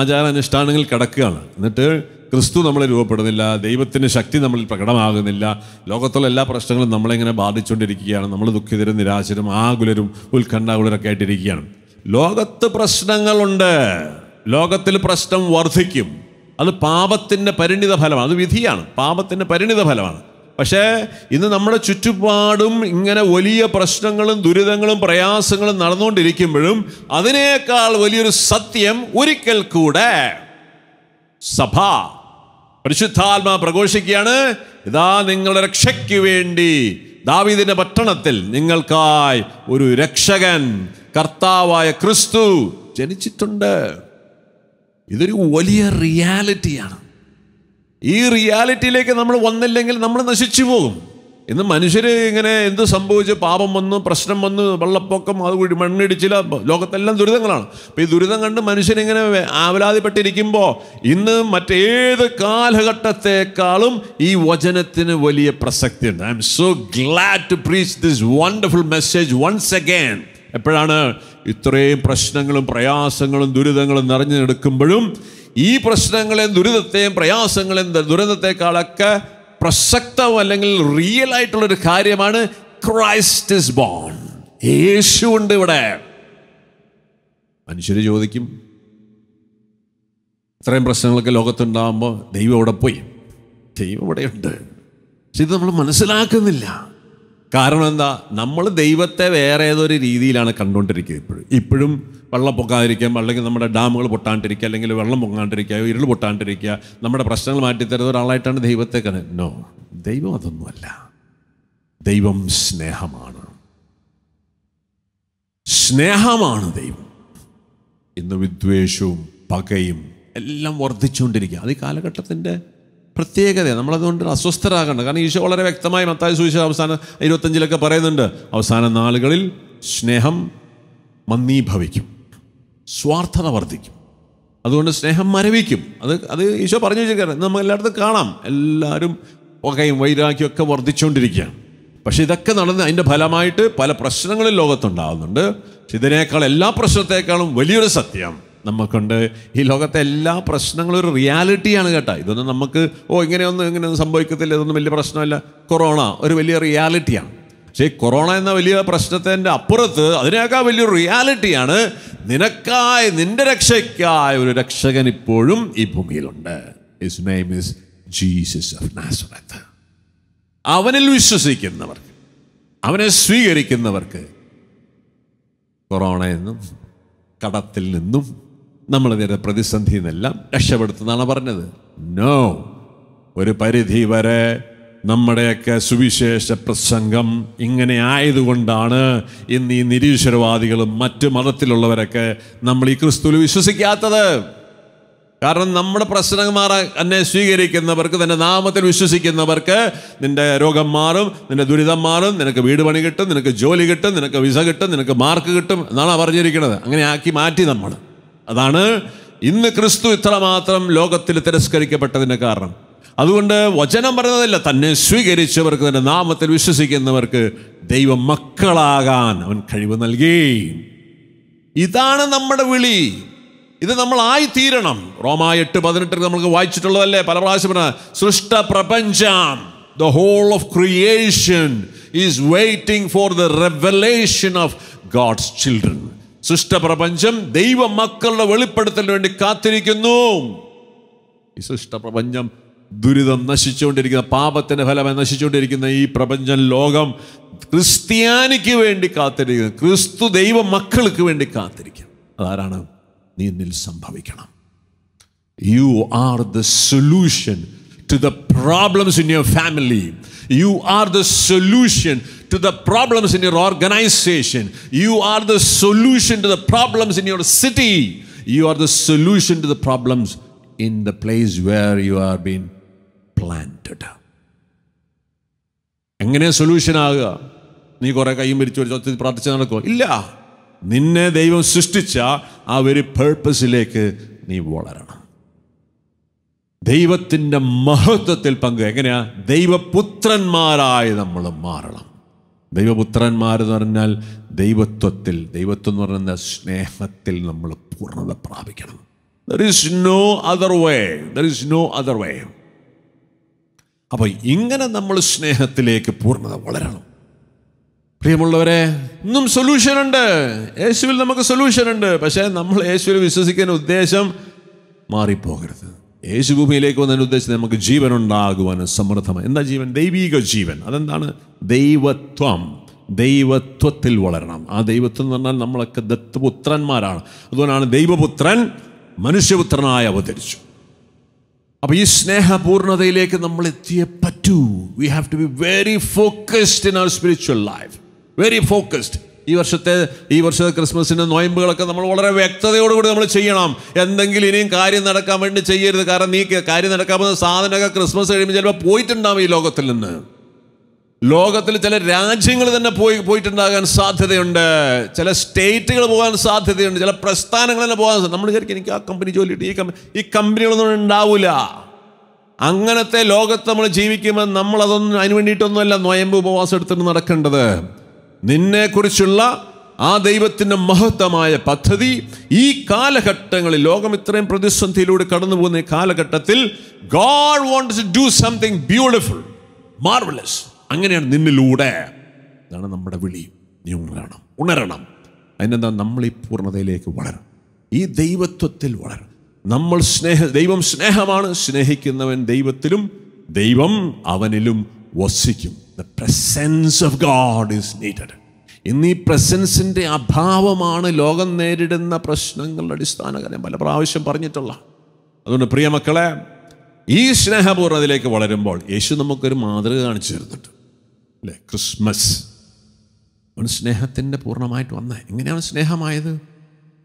ആചാരാനുഷ്ഠാനങ്ങളിൽ കിടക്കുകയാണ് എന്നിട്ട് ക്രിസ്തു നമ്മളെ രൂപപ്പെടുന്നില്ല ദൈവത്തിൻ്റെ ശക്തി നമ്മളിൽ പ്രകടമാകുന്നില്ല ലോകത്തുള്ള എല്ലാ പ്രശ്നങ്ങളും നമ്മളിങ്ങനെ ബാധിച്ചുകൊണ്ടിരിക്കുകയാണ് നമ്മൾ ദുഃഖിതരും നിരാശരും ആകുലരും ഉത്കണ്ഠാകുലരൊക്കെ ആയിട്ടിരിക്കുകയാണ് ലോകത്ത് പ്രശ്നങ്ങളുണ്ട് ലോകത്തിൽ പ്രശ്നം വർദ്ധിക്കും അത് പാപത്തിൻ്റെ പരിണിത ഫലമാണ് അത് വിധിയാണ് പാപത്തിൻ്റെ പരിണിത ഫലമാണ് പക്ഷേ ഇന്ന് നമ്മുടെ ചുറ്റുപാടും ഇങ്ങനെ വലിയ പ്രശ്നങ്ങളും ദുരിതങ്ങളും പ്രയാസങ്ങളും നടന്നുകൊണ്ടിരിക്കുമ്പോഴും അതിനേക്കാൾ വലിയൊരു സത്യം ഒരിക്കൽ കൂടെ സഭ പരിശുദ്ധാത്മാ പ്രഘോഷിക്കുകയാണ് ഇതാ നിങ്ങളുടെ രക്ഷയ്ക്ക് വേണ്ടി ദാവീദിന്റെ പട്ടണത്തിൽ നിങ്ങൾക്കായി ഒരു രക്ഷകൻ കർത്താവായ ക്രിസ്തു ജനിച്ചിട്ടുണ്ട് ഇതൊരു വലിയ റിയാലിറ്റിയാണ് ഈ റിയാലിറ്റിയിലേക്ക് നമ്മൾ വന്നില്ലെങ്കിൽ നമ്മൾ നശിച്ചു പോകും ഇന്ന് മനുഷ്യർ ഇങ്ങനെ എന്ത് സംഭവിച്ച് പാപം വന്നു പ്രശ്നം വന്നു വെള്ളപ്പൊക്കം അതുകൂടി മണ്ണിടിച്ചില്ല ലോകത്തെല്ലാം ദുരിതങ്ങളാണ് അപ്പോൾ ഈ ദുരിതം കണ്ട് മനുഷ്യനിങ്ങനെ ആവലാതിപ്പെട്ടിരിക്കുമ്പോൾ ഇന്ന് മറ്റേത് കാലഘട്ടത്തെക്കാളും ഈ വചനത്തിന് വലിയ പ്രസക്തിയുണ്ട് I am so glad to preach this wonderful message once again എപ്പോഴാണ് ഇത്രയും പ്രശ്നങ്ങളും പ്രയാസങ്ങളും ദുരിതങ്ങളും നിറഞ്ഞെടുക്കുമ്പോഴും ഈ പ്രശ്നങ്ങളെയും ദുരിതത്തെയും പ്രയാസങ്ങളെയും ദുരന്തത്തെക്കാളൊക്കെ പ്രസക്തവും അല്ലെങ്കിൽ റിയൽ ആയിട്ടുള്ളൊരു കാര്യമാണ് ക്രൈസ്റ്റ് ഇസ് ബോൺ യേശു ഉണ്ട് ഇവിടെ മനുഷ്യർ ചോദിക്കും ഇത്രയും പ്രശ്നങ്ങളൊക്കെ ലോകത്തുണ്ടാകുമ്പോൾ ദൈവം അവിടെ പോയി ദൈവം ഇവിടെയുണ്ട് പക്ഷെ ഇത് നമ്മൾ മനസ്സിലാക്കുന്നില്ല കാരണം എന്താ നമ്മൾ ദൈവത്തെ വേറെ ഏതൊരു രീതിയിലാണ് കണ്ടുകൊണ്ടിരിക്കുക ഇപ്പോഴും ഇപ്പോഴും വെള്ളം പൊക്കാതിരിക്കാം അല്ലെങ്കിൽ നമ്മുടെ ഡാമുകൾ പൊട്ടാണ്ടിരിക്കുക അല്ലെങ്കിൽ വെള്ളം പൊങ്ങാണ്ടിരിക്കുക ഇരുൾ പൊട്ടാണ്ടിരിക്കുക നമ്മുടെ പ്രശ്നങ്ങൾ മാറ്റിത്തരുന്ന ഒരാളായിട്ടാണ് ദൈവത്തെ കനോ നോ ദൈവം അതൊന്നുമല്ല ദൈവം സ്നേഹമാണ് സ്നേഹമാണ് ദൈവം ഇന്ന് വിദ്വേഷവും പകയും എല്ലാം വർദ്ധിച്ചുകൊണ്ടിരിക്കുക അത് ഈ കാലഘട്ടത്തിൻ്റെ പ്രത്യേകത നമ്മളതുകൊണ്ട് അസ്വസ്ഥരാകണ്ട കാരണം ഈശോ വളരെ വ്യക്തമായി മത്തായ സൂചിച്ച അവസാന ഇരുപത്തഞ്ചിലൊക്കെ പറയുന്നുണ്ട് അവസാന നാളുകളിൽ സ്നേഹം മന്ദീഭവിക്കും സ്വാർത്ഥത വർദ്ധിക്കും അതുകൊണ്ട് സ്നേഹം മരവിക്കും അത് അത് ഈശോ പറഞ്ഞു വെച്ചിരിക്കുകയാണ് നമ്മൾ എല്ലായിടത്തും കാണാം എല്ലാവരും പുകയും വൈരാഗ്യമൊക്കെ വർദ്ധിച്ചുകൊണ്ടിരിക്കുകയാണ് പക്ഷെ ഇതൊക്കെ നടന്ന് അതിൻ്റെ ഫലമായിട്ട് പല പ്രശ്നങ്ങളും ലോകത്തുണ്ടാകുന്നുണ്ട് ഇതിനേക്കാൾ എല്ലാ പ്രശ്നത്തേക്കാളും വലിയൊരു സത്യം നമുക്കുണ്ട് ഈ ലോകത്തെ എല്ലാ പ്രശ്നങ്ങളും ഒരു റിയാലിറ്റിയാണ് കേട്ടോ ഇതൊന്നും നമുക്ക് ഓ ഇങ്ങനെയൊന്നും ഇങ്ങനെയൊന്നും സംഭവിക്കത്തില്ല ഇതൊന്നും വലിയ പ്രശ്നമല്ല കൊറോണ ഒരു വലിയ റിയാലിറ്റിയാണ് പക്ഷേ കൊറോണ എന്ന വലിയ പ്രശ്നത്തിൻ്റെ അപ്പുറത്ത് അതിനേക്കാൾ വലിയൊരു റിയാലിറ്റിയാണ് നിനക്കായി നിന്റെ രക്ഷയ്ക്കായ ഒരു രക്ഷകൻ ഇപ്പോഴും ഈ ഭൂമിയിലുണ്ട് his name is Jesus of Nazareth അവനിൽ വിശ്വസിക്കുന്നവർക്ക് അവനെ സ്വീകരിക്കുന്നവർക്ക് കൊറോണ എന്നും കടത്തിൽ നിന്നും നേരെ പ്രതിസന്ധി എന്നെല്ലാം രക്ഷപ്പെടുത്തുന്നതാണ് പറഞ്ഞത് നോ ഒരു പരിധി വരെ നമ്മുടെയൊക്കെ സുവിശേഷ പ്രസംഗം ഇങ്ങനെ ആയതുകൊണ്ടാണ് ഇന്ന് ഈ നിരീശ്വരവാദികളും മറ്റു മതത്തിലുള്ളവരൊക്കെ നമ്മൾ ഈ ക്രിസ്തുവിൽ വിശ്വസിക്കാത്തത് കാരണം നമ്മുടെ മാറാൻ എന്നെ സ്വീകരിക്കുന്നവർക്ക് നിന്റെ നാമത്തിൽ വിശ്വസിക്കുന്നവർക്ക് നിന്റെ രോഗം മാറും നിന്റെ ദുരിതം മാറും നിനക്ക് വീട് പണി കിട്ടും നിനക്ക് ജോലി കിട്ടും നിനക്ക് വിസ കിട്ടും നിനക്ക് മാർക്ക് കിട്ടും എന്നാണ് പറഞ്ഞിരിക്കുന്നത് അങ്ങനെ ആക്കി മാറ്റി നമ്മൾ അതാണ് ഇന്ന് ക്രിസ്തു ഇത്രമാത്രം ലോകത്തിൽ തിരസ്കരിക്കപ്പെട്ടതിൻ്റെ കാരണം അതുകൊണ്ട് വചനം പറഞ്ഞതല്ല തന്നെ സ്വീകരിച്ചവർക്ക് തന്നെ നാമത്തിൽ വിശ്വസിക്കുന്നവർക്ക് ദൈവ മക്കളാകാൻ അവൻ കഴിവ് നൽകി ഇതാണ് നമ്മുടെ വിളി ഇത് നമ്മൾ ആയിത്തീരണം റോമ എട്ട് പതിനെട്ട് നമ്മൾക്ക് വായിച്ചിട്ടുള്ളതല്ലേ പല പ്രാവശ്യം സൃഷ്ട പ്രപഞ്ചം the whole of creation is waiting for the revelation of God's children സൃഷ്ടപ്രപഞ്ചം ദൈവ മക്കളുടെ വെളിപ്പെടുത്തലിന് വേണ്ടി കാത്തിരിക്കുന്നു ഈ സൃഷ്ടപ്രപഞ്ചം ദുരിതം നശിച്ചുകൊണ്ടിരിക്കുന്ന പാപത്തിന്റെ ഫലമായി നശിച്ചുകൊണ്ടിരിക്കുന്ന ഈ പ്രപഞ്ചം ലോകം ക്രിസ്ത്യാനിക്ക് വേണ്ടി കാത്തിരിക്കുന്നു ക്രിസ്തു ദൈവ മക്കൾക്ക് വേണ്ടി കാത്തിരിക്കും അതാരാണ് നീ എന്നിൽ സംഭവിക്കണം you are the solution to the problems in your family You are the solution to the problems in your organization. You are the solution to the problems in your city. You are the solution to the problems in the place where you are being planted. എങ്ങനെ solution ആകുക നീ കുറെ കൈയും പിരിച്ചു ഒച്ചത്തിൽ പ്രാർത്ഥിച്ച് നടക്കുമോ ഇല്ല നിന്നെ ദൈവം സൃഷ്ടിച്ച ആ ഒരു പേർപ്പസിലേക്ക് നീ വളരണം ദൈവത്തിൻ്റെ മഹത്വത്തിൽ പങ്ക് എങ്ങനെയാ ദൈവപുത്രന്മാരായി നമ്മൾ മാറണം ദൈവപുത്രന്മാർ എന്ന് പറഞ്ഞാൽ ദൈവത്വത്തിൽ ദൈവത്വം എന്ന് പറയുന്ന സ്നേഹത്തിൽ നമ്മൾ പൂർണ്ണത പ്രാപിക്കണം there is no other way there is no other way അപ്പോൾ ഇങ്ങനെ നമ്മൾ സ്നേഹത്തിലേക്ക് പൂർണ്ണത വളരണം പ്രിയമുള്ളവരെ ഇന്നും സൊല്യൂഷൻ ഉണ്ട് യേശുവിൽ നമുക്ക് സൊല്യൂഷൻ ഉണ്ട് പക്ഷേ നമ്മൾ യേശുവിൽ വിശ്വസിക്കുന്ന ഉദ്ദേശം മാറിപ്പോകരുത് യേശുഭൂമിയിലേക്ക് വന്നതിന് ഉദ്ദേശിച്ച് നമുക്ക് ജീവൻ ഉണ്ടാകുവാനും സമൃദ്ധമായി എന്താ ജീവൻ ദൈവീക ജീവൻ അതെന്താണ് ദൈവത്വം ദൈവത്വത്തിൽ വളരണം ആ ദൈവത്വം എന്ന് പറഞ്ഞാൽ നമ്മളൊക്കെ ദത്തപുത്രന്മാരാണ് അതുകൊണ്ടാണ് ദൈവപുത്രൻ മനുഷ്യപുത്രനായി അവതരിച്ചു അപ്പോൾ ഈ സ്നേഹപൂർണതയിലേക്ക് നമ്മൾ എത്തിയേ പറ്റൂ we have to be very focused in our spiritual life very focused ഈ വർഷത്തെ ഈ വർഷത്തെ ക്രിസ്മസിൻ്റെ നോയമ്പുകളൊക്കെ നമ്മൾ വളരെ വ്യക്തതയോടുകൂടി നമ്മൾ ചെയ്യണം എന്തെങ്കിലും ഇനിയും കാര്യം നടക്കാൻ വേണ്ടി ചെയ്യരുത് കാരണം നീ കാര്യം നടക്കാൻ പോകുന്ന സാധനമൊക്കെ ക്രിസ്മസ് കഴിയുമ്പോൾ ചിലപ്പോൾ പോയിട്ടുണ്ടാവും ഈ ലോകത്തിൽ നിന്ന് ലോകത്തിൽ ചില രാജ്യങ്ങൾ തന്നെ പോയി പോയിട്ടുണ്ടാകാൻ സാധ്യതയുണ്ട് ചില സ്റ്റേറ്റുകൾ പോകാൻ സാധ്യതയുണ്ട് ചില പ്രസ്ഥാനങ്ങൾ തന്നെ പോകാൻ നമ്മൾ വിചാരിക്കും എനിക്ക് ആ കമ്പനി ജോലി കിട്ടി ഈ കമ്പനി ഈ കമ്പനികളൊന്നും ഉണ്ടാവില്ല അങ്ങനത്തെ ലോകത്ത് നമ്മൾ ജീവിക്കുമ്പോൾ നമ്മളതൊന്നും അതിന് വേണ്ടിയിട്ടൊന്നുമല്ല നോയമ്പ് ഉപവാസം എടുത്തിട്ട് നടക്കേണ്ടത് നിന്നെക്കുറിച്ചുള്ള ആ ദൈവത്തിൻ്റെ മഹത്വമായ പദ്ധതി ഈ കാലഘട്ടങ്ങളിൽ ലോകം ഇത്രയും പ്രതിസന്ധിയിലൂടെ കടന്നു പോകുന്ന ഈ കാലഘട്ടത്തിൽ God wants do something beautiful marvellous അങ്ങനെയാണ് നിന്നിലൂടെ അതാണ് നമ്മുടെ വിളി നീ ഉണരണം ഉണരണം അതിനെന്താ നമ്മൾ ഈ പൂർണ്ണതയിലേക്ക് വളരണം ഈ ദൈവത്വത്തിൽ വളരണം നമ്മൾ സ്നേഹ ദൈവം സ്നേഹമാണ് സ്നേഹിക്കുന്നവൻ ദൈവത്തിലും ദൈവം അവനിലും വസിക്കും the presence of God is needed ഇന്ന് ഈ പ്രസൻസിൻ്റെ അഭാവമാണ് ലോകം നേരിടുന്ന പ്രശ്നങ്ങളുടെ അടിസ്ഥാനകാര്യം പല പ്രാവശ്യം പറഞ്ഞിട്ടുള്ള അതുകൊണ്ട് പ്രിയ മക്കളെ ഈ സ്നേഹപൂർണ്ണതയിലേക്ക് വളരുമ്പോൾ യേശു നമുക്കൊരു മാതൃക കാണിച്ചു തരുന്നുണ്ട് അല്ലേ ക്രിസ്മസ് അവൻ സ്നേഹത്തിൻ്റെ പൂർണ്ണമായിട്ട് വന്നത് എങ്ങനെയാണ് സ്നേഹമായത്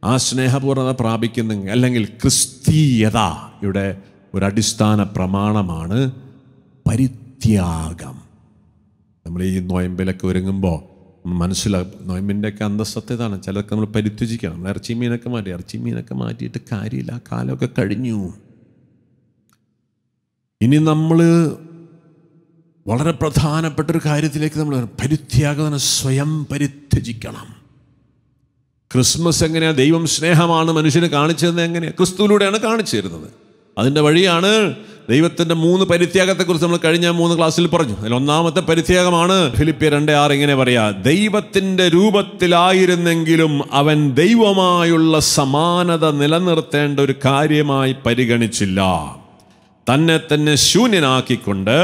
ആ സ്നേഹപൂർണ്ണത പ്രാപിക്കുന്ന അല്ലെങ്കിൽ ക്രിസ്തീയത ഇവിടെ ഒരു അടിസ്ഥാന പ്രമാണമാണ് പരി ത്യാഗം നമ്മൾ ഈ നോയമ്പിലൊക്കെ ഒരുങ്ങുമ്പോൾ മനസ്സിലാകും നോയമ്പിൻ്റെയൊക്കെ അന്തസ്സത്തെ ഇതാണ് ചിലതൊക്കെ നമ്മൾ പരിത്യജിക്കണം നമ്മൾ ഇറച്ചി മീനൊക്കെ മാറ്റി ഇറച്ചി മീനൊക്കെ മാറ്റിയിട്ട് കാര്യമില്ല കാലമൊക്കെ കഴിഞ്ഞു ഇനി നമ്മൾ വളരെ പ്രധാനപ്പെട്ട ഒരു കാര്യത്തിലേക്ക് നമ്മൾ പരിത്യാഗം സ്വയം പരിത്യജിക്കണം ക്രിസ്മസ് എങ്ങനെയാ ദൈവം സ്നേഹമാണ് മനുഷ്യന് കാണിച്ചതെന്ന് എങ്ങനെയാണ് ക്രിസ്തുവിലൂടെയാണ് കാണിച്ചു തരുന്നത് അതിൻ്റെ വഴിയാണ് ദൈവത്തിന്റെ മൂന്ന് പരിത്യാഗത്തെക്കുറിച്ച് നമ്മൾ കഴിഞ്ഞ മൂന്ന് ക്ലാസ്സിൽ പറഞ്ഞു അതിൽ ഒന്നാമത്തെ പരിത്യാഗമാണ് ഫിലിപ്പിയ രണ്ട് ആറ് ഇങ്ങനെ പറയാ ദൈവത്തിന്റെ രൂപത്തിലായിരുന്നെങ്കിലും അവൻ ദൈവമായുള്ള സമാനത നിലനിർത്തേണ്ട ഒരു കാര്യമായി പരിഗണിച്ചില്ല തന്നെ തന്നെ ശൂന്യനാക്കിക്കൊണ്ട്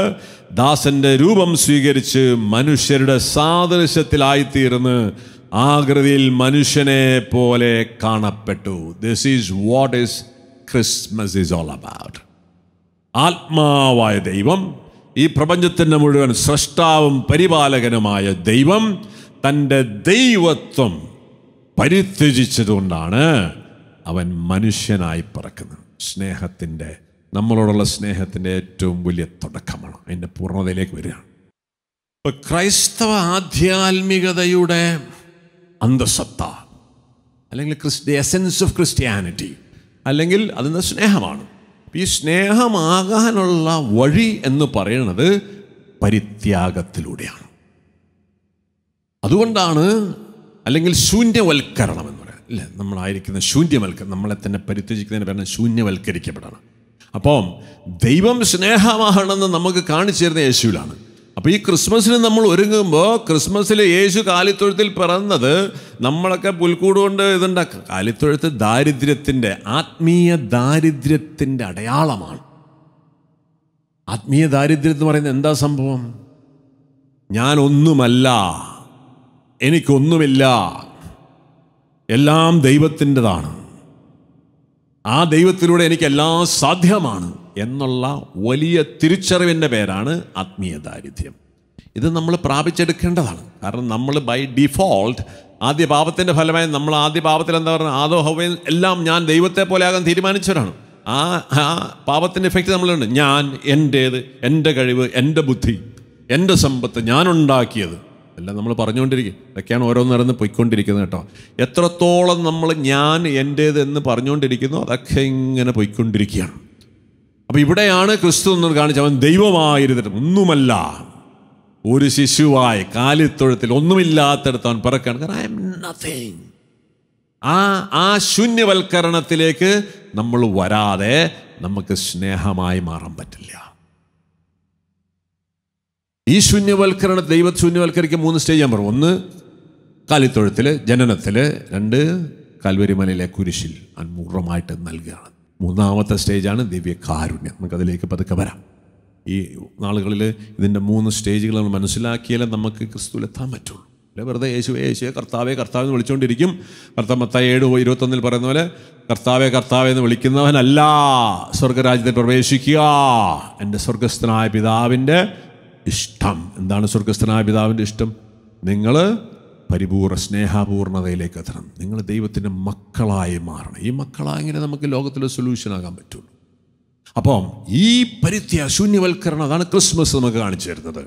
ദാസന്റെ രൂപം സ്വീകരിച്ച് മനുഷ്യരുടെ സാദൃശ്യത്തിലായിത്തീർന്ന് ആകൃതിയിൽ മനുഷ്യനെ പോലെ കാണപ്പെട്ടു this is what is Christmas is all about ആത്മാവായ ദൈവം ഈ പ്രപഞ്ചത്തിൻ്റെ മുഴുവൻ സൃഷ്ടാവും പരിപാലകനുമായ ദൈവം തൻ്റെ ദൈവത്വം പരിത്യജിച്ചതുകൊണ്ടാണ് അവൻ മനുഷ്യനായി പറക്കുന്നത് സ്നേഹത്തിൻ്റെ നമ്മളോടുള്ള സ്നേഹത്തിൻ്റെ ഏറ്റവും വലിയ തുടക്കമാണ് അതിൻ്റെ പൂർണ്ണതയിലേക്ക് വരികയാണ് ഇപ്പം ക്രൈസ്തവ ആധ്യാത്മികതയുടെ അന്തസത്ത അല്ലെങ്കിൽ ക്രിസ്ത്യ എസെൻസ് ഓഫ് ക്രിസ്ത്യാനിറ്റി അല്ലെങ്കിൽ അതിൻ്റെ സ്നേഹമാണ് ഈ സ്നേഹമാകാനുള്ള വഴി എന്ന് പറയുന്നത് പരിത്യാഗത്തിലൂടെയാണ് അതുകൊണ്ടാണ് അല്ലെങ്കിൽ ശൂന്യവൽക്കരണം എന്ന് പറയുന്നത് ഇല്ല നമ്മളായിരിക്കുന്ന ശൂന്യവൽക്കരണം നമ്മളെ തന്നെ പരിത്യജിക്കുന്നതിന് പറഞ്ഞാൽ ശൂന്യവൽക്കരിക്കപ്പെടണം അപ്പം ദൈവം സ്നേഹമാകണമെന്ന് നമുക്ക് കാണിച്ചു തരുന്ന യേശുവിലാണ് അപ്പോൾ ഈ ക്രിസ്മസിന് നമ്മൾ ഒരുങ്ങുമ്പോൾ ക്രിസ്മസിൽ യേശു കാലിത്തൊഴുത്തിൽ പിറന്നത് നമ്മളൊക്കെ പുൽക്കൂട് കൊണ്ട് ഇതുണ്ടാക്കുക കാലിത്തൊഴുത്ത് ദാരിദ്ര്യത്തിൻ്റെ ആത്മീയ ദാരിദ്ര്യത്തിൻ്റെ അടയാളമാണ് ആത്മീയ ദാരിദ്ര്യം എന്ന് പറയുന്നത് എന്താ സംഭവം ഞാൻ ഒന്നുമല്ല എനിക്കൊന്നുമില്ല എല്ലാം ദൈവത്തിൻ്റെതാണ് ആ ദൈവത്തിലൂടെ എനിക്ക് എല്ലാം സാധ്യമാണ് എന്നുള്ള വലിയ തിരിച്ചറിവിൻ്റെ പേരാണ് ആത്മീയ ദാരിദ്ര്യം ഇത് നമ്മൾ പ്രാപിച്ചെടുക്കേണ്ടതാണ് കാരണം നമ്മൾ ബൈ ഡിഫോൾട്ട് ആദ്യ പാപത്തിൻ്റെ ഫലമായി നമ്മൾ ആദ്യ പാപത്തിൽ എന്താ പറയുക ആദോ ഹവയും എല്ലാം ഞാൻ ദൈവത്തെ പോലെ ആകാൻ തീരുമാനിച്ചവരാണ് ആ ആ പാപത്തിൻ്റെ ഇഫക്റ്റ് നമ്മളുണ്ട് ഞാൻ എൻ്റേത് എൻ്റെ കഴിവ് എൻ്റെ ബുദ്ധി എൻ്റെ സമ്പത്ത് ഞാനുണ്ടാക്കിയത് എല്ലാം നമ്മൾ പറഞ്ഞുകൊണ്ടിരിക്കും ഇതൊക്കെയാണ് ഓരോന്നിറന്ന് പൊയ്ക്കൊണ്ടിരിക്കുന്നത് കേട്ടോ എത്രത്തോളം നമ്മൾ ഞാൻ എൻ്റേത് എന്ന് പറഞ്ഞുകൊണ്ടിരിക്കുന്നു അതൊക്കെ ഇങ്ങനെ പൊയ്ക്കൊണ്ടിരിക്കുകയാണ് അപ്പോൾ ഇവിടെയാണ് ക്രിസ്തു എന്ന് കാണിച്ച് അവൻ ദൈവമായിരുന്നിട്ട് ഒന്നുമല്ല ഒരു ശിശുവായി കാലിത്തൊഴുത്തിൽ ഒന്നുമില്ലാത്തടത്ത് അവൻ പിറക്കാണ് കാരണം ഐ എം നത്തിങ് ആ ആ ശൂന്യവൽക്കരണത്തിലേക്ക് നമ്മൾ വരാതെ നമുക്ക് സ്നേഹമായി മാറാൻ പറ്റില്ല ഈ ശൂന്യവൽക്കരണ ദൈവ ശൂന്യവൽക്കരിക്ക് മൂന്ന് സ്റ്റേജ് ഞാൻ പറഞ്ഞു ഒന്ന് കാലിത്തൊഴുത്തിൽ ജനനത്തിൽ രണ്ട് കൽവരിമലയിലെ കുരിശിൽ അൻപൂർണ്ണമായിട്ട് നൽകുകയാണ് മൂന്നാമത്തെ സ്റ്റേജാണ് ദിവ്യകാരുണ്യം നമുക്കതിലേക്ക് പതുക്കെ വരാം ഈ നാളുകളിൽ ഇതിൻ്റെ മൂന്ന് സ്റ്റേജുകൾ നമ്മൾ മനസ്സിലാക്കിയാലേ നമുക്ക് ക്രിസ്തുവിലെത്താൻ പറ്റുള്ളൂ അല്ലെ വെറുതെ യേശുവേ യേശുവെ കർത്താവെ കർത്താവെന്ന് വിളിച്ചുകൊണ്ടിരിക്കും കർത്താവ് മത്ത ഏഴ് ഇരുപത്തൊന്നിൽ പറയുന്ന പോലെ കർത്താവെ കർത്താവെ എന്ന് വിളിക്കുന്നവനല്ല സ്വർഗരാജ്യത്തെ പ്രവേശിക്കുക എൻ്റെ സ്വർഗസ്ഥനായ പിതാവിൻ്റെ ഇഷ്ടം എന്താണ് സ്വർഗസ്ഥനായ പിതാവിൻ്റെ ഇഷ്ടം നിങ്ങൾ പരിപൂർണ്ണ സ്നേഹാപൂർണതയിലേക്ക് എത്തണം നിങ്ങൾ ദൈവത്തിൻ്റെ മക്കളായി മാറണം ഈ മക്കളായെങ്കിലേ നമുക്ക് ലോകത്തിലെ സൊല്യൂഷൻ ആകാൻ പറ്റുള്ളൂ അപ്പം ഈ പരിത്യ ശൂന്യവൽക്കരണം അതാണ് ക്രിസ്മസ് നമുക്ക് കാണിച്ചു തരുന്നത്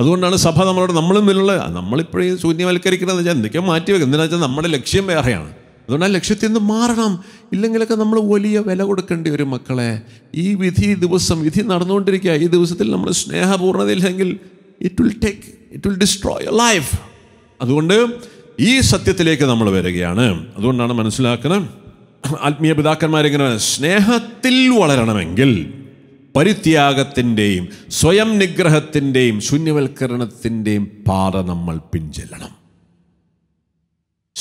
അതുകൊണ്ടാണ് സഭ നമ്മളോട് നമ്മളും തമ്മിലുള്ള നമ്മളിപ്പോഴും ശൂന്യവൽക്കരിക്കണമെന്ന് വെച്ചാൽ എന്തൊക്കെയോ മാറ്റി വെക്കുക എന്താണെന്ന് വെച്ചാൽ നമ്മുടെ ലക്ഷ്യം വേറെയാണ് അതുകൊണ്ട് ആ ലക്ഷ്യത്തിൽ നിന്ന് മാറണം ഇല്ലെങ്കിലൊക്കെ നമ്മൾ വലിയ വില കൊടുക്കേണ്ടി വരും മക്കളെ ഈ വിധി ദിവസം വിധി നടന്നുകൊണ്ടിരിക്കുക ഈ ദിവസത്തിൽ നമ്മൾ സ്നേഹപൂർണതയില്ലെങ്കിൽ it will take it will destroy life അതുകൊണ്ട് ഈ സത്യത്തിലേക്ക് നമ്മൾ വരികയാണ് അതുകൊണ്ടാണ് മനസ്സിലാക്കണം ആത്മീയ പിതാക്കന്മാരെങ്ങനെ സ്നേഹത്തിൽ വളരണമെങ്കിൽ പരിത്യാഗത്തിൻ്റെയും സ്വയം നിഗ്രഹത്തിൻ്റെയും ശൂന്യവൽക്കരണത്തിൻ്റെയും പാത നമ്മൾ പിൻചെല്ലണം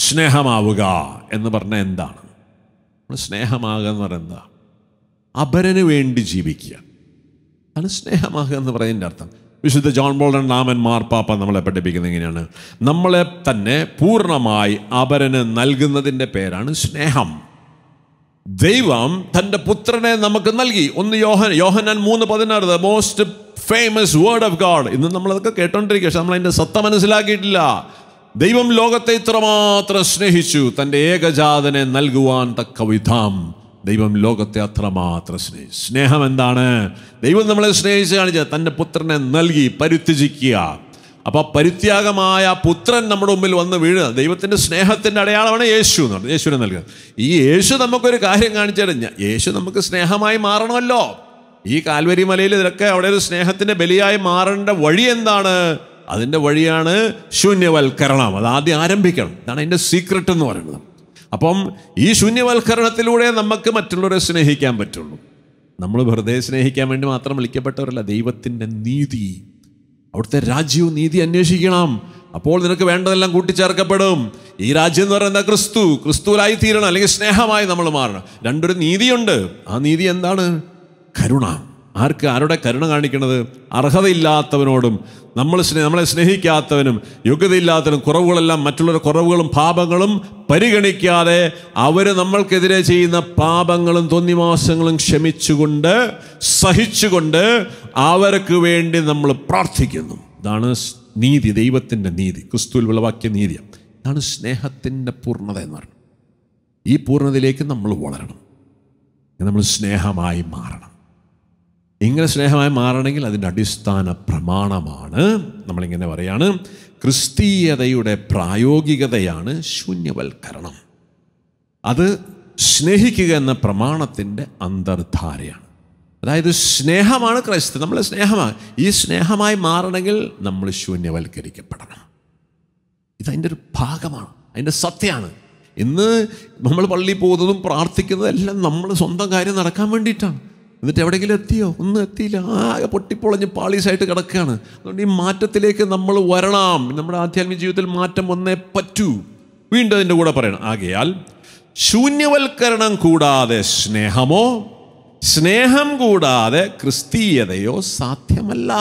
സ്നേഹമാവുക എന്ന് പറഞ്ഞാൽ എന്താണ് നമ്മൾ സ്നേഹമാകുക എന്ന് പറയുന്നത് എന്താ അപരന് വേണ്ടി ജീവിക്കുക അത് സ്നേഹമാകുക എന്ന് പറയുന്നതിൻ്റെ അർത്ഥം വിശുദ്ധ ജോൺ ബോൾഡൻ നാമൻ മാർപ്പാപ്പ നമ്മളെ പഠിപ്പിക്കുന്നത് എങ്ങനെയാണ് നമ്മളെ തന്നെ പൂർണ്ണമായി അവരന് നൽകുന്നതിൻ്റെ പേരാണ് സ്നേഹം ദൈവം തൻ്റെ പുത്രനെ നമുക്ക് നൽകി ഒന്ന് യോഹൻ യോഹനൻ മൂന്ന് പതിനാറ് the most famous word of God ഇന്ന് നമ്മളതൊക്കെ കേട്ടോണ്ടിരിക്കുക പക്ഷെ നമ്മളതിൻ്റെ സത്ത മനസ്സിലാക്കിയിട്ടില്ല ദൈവം ലോകത്തെ ഇത്രമാത്രം സ്നേഹിച്ചു തൻ്റെ ഏകജാതനെ നൽകുവാൻ തക്ക വിധം ദൈവം ലോകത്തെ അത്രമാത്രം സ്നേഹിച്ചു സ്നേഹം എന്താണ് ദൈവം നമ്മളെ സ്നേഹിച്ച് കാണിച്ചത് തൻ്റെ പുത്രനെ നൽകി പരിത്യജിക്കുക അപ്പോൾ പരിത്യാഗമായ പുത്രൻ നമ്മുടെ മുമ്പിൽ വന്ന് വീഴുക ദൈവത്തിൻ്റെ സ്നേഹത്തിൻ്റെ അടയാളമാണ് യേശു എന്ന് പറഞ്ഞത് യേശുവിനെ നൽകുക ഈ യേശു നമുക്കൊരു കാര്യം കാണിച്ചു യേശു നമുക്ക് സ്നേഹമായി മാറണമല്ലോ ഈ കാൽവരി മലയിൽ ഇതൊക്കെ അവിടെ ഒരു സ്നേഹത്തിൻ്റെ ബലിയായി മാറേണ്ട വഴി എന്താണ് അതിൻ്റെ വഴിയാണ് ശൂന്യവൽക്കരണം അത് ആദ്യം ആരംഭിക്കണം അതാണ് അതിൻ്റെ സീക്രട്ട് എന്ന് പറയുന്നത് അപ്പം ഈ ശൂന്യവൽക്കരണത്തിലൂടെ നമുക്ക് മറ്റുള്ളവരെ സ്നേഹിക്കാൻ പറ്റുള്ളൂ നമ്മൾ വെറുതെ സ്നേഹിക്കാൻ വേണ്ടി മാത്രം വിളിക്കപ്പെട്ടവരല്ല ദൈവത്തിൻ്റെ നീതി അവിടുത്തെ രാജ്യവും നീതി അന്വേഷിക്കണം അപ്പോൾ നിനക്ക് വേണ്ടതെല്ലാം കൂട്ടിച്ചേർക്കപ്പെടും ഈ രാജ്യം എന്ന് പറയുന്ന ക്രിസ്തു ക്രിസ്തുവിലായി തീരണം അല്ലെങ്കിൽ സ്നേഹമായി നമ്മൾ മാറണം രണ്ടൊരു നീതിയുണ്ട് ആ നീതി എന്താണ് കരുണ ആർക്ക് ആരുടെ കരുണ കാണിക്കുന്നത് അർഹതയില്ലാത്തവനോടും നമ്മൾ സ്നേ നമ്മളെ സ്നേഹിക്കാത്തവനും യോഗ്യതയില്ലാത്തവനും കുറവുകളെല്ലാം മറ്റുള്ളവരുടെ കുറവുകളും പാപങ്ങളും പരിഗണിക്കാതെ അവർ നമ്മൾക്കെതിരെ ചെയ്യുന്ന പാപങ്ങളും തോന്നിമാസങ്ങളും ക്ഷമിച്ചുകൊണ്ട് സഹിച്ചുകൊണ്ട് അവർക്ക് വേണ്ടി നമ്മൾ പ്രാർത്ഥിക്കുന്നു ഇതാണ് നീതി ദൈവത്തിൻ്റെ നീതി ക്രിസ്തുവിൽ വിളവാക്കിയ നീതി ഇതാണ് സ്നേഹത്തിൻ്റെ പൂർണ്ണത പറയുന്നത് ഈ പൂർണ്ണതയിലേക്ക് നമ്മൾ വളരണം നമ്മൾ സ്നേഹമായി മാറണം ഇങ്ങനെ സ്നേഹമായി മാറണമെങ്കിൽ അതിൻ്റെ അടിസ്ഥാന പ്രമാണമാണ് നമ്മളിങ്ങനെ പറയാണ് ക്രിസ്തീയതയുടെ പ്രായോഗികതയാണ് ശൂന്യവൽക്കരണം അത് സ്നേഹിക്കുക എന്ന പ്രമാണത്തിൻ്റെ അന്തർധാരയാണ് അതായത് സ്നേഹമാണ് ക്രൈസ്തവ നമ്മൾ സ്നേഹമാണ് ഈ സ്നേഹമായി മാറണമെങ്കിൽ നമ്മൾ ശൂന്യവൽക്കരിക്കപ്പെടണം ഇതതിൻ്റെ ഒരു ഭാഗമാണ് അതിൻ്റെ സത്യമാണ് ഇന്ന് നമ്മൾ പള്ളിയിൽ പോകുന്നതും പ്രാർത്ഥിക്കുന്നതും എല്ലാം നമ്മൾ സ്വന്തം കാര്യം നടക്കാൻ വേണ്ടിയിട്ടാണ് എന്നിട്ട് എവിടെയെങ്കിലും എത്തിയോ ഒന്നും എത്തിയില്ല ആകെ പൊട്ടിപ്പൊളഞ്ഞ് പാളീസായിട്ട് കിടക്കുകയാണ് അതുകൊണ്ട് ഈ മാറ്റത്തിലേക്ക് നമ്മൾ വരണം നമ്മുടെ ആധ്യാത്മിക ജീവിതത്തിൽ മാറ്റം വന്നേ പറ്റൂ വീണ്ടും അതിൻ്റെ കൂടെ പറയണം ആകയാൽ ശൂന്യവൽക്കരണം കൂടാതെ സ്നേഹമോ സ്നേഹം കൂടാതെ ക്രിസ്തീയതയോ സാധ്യമല്ല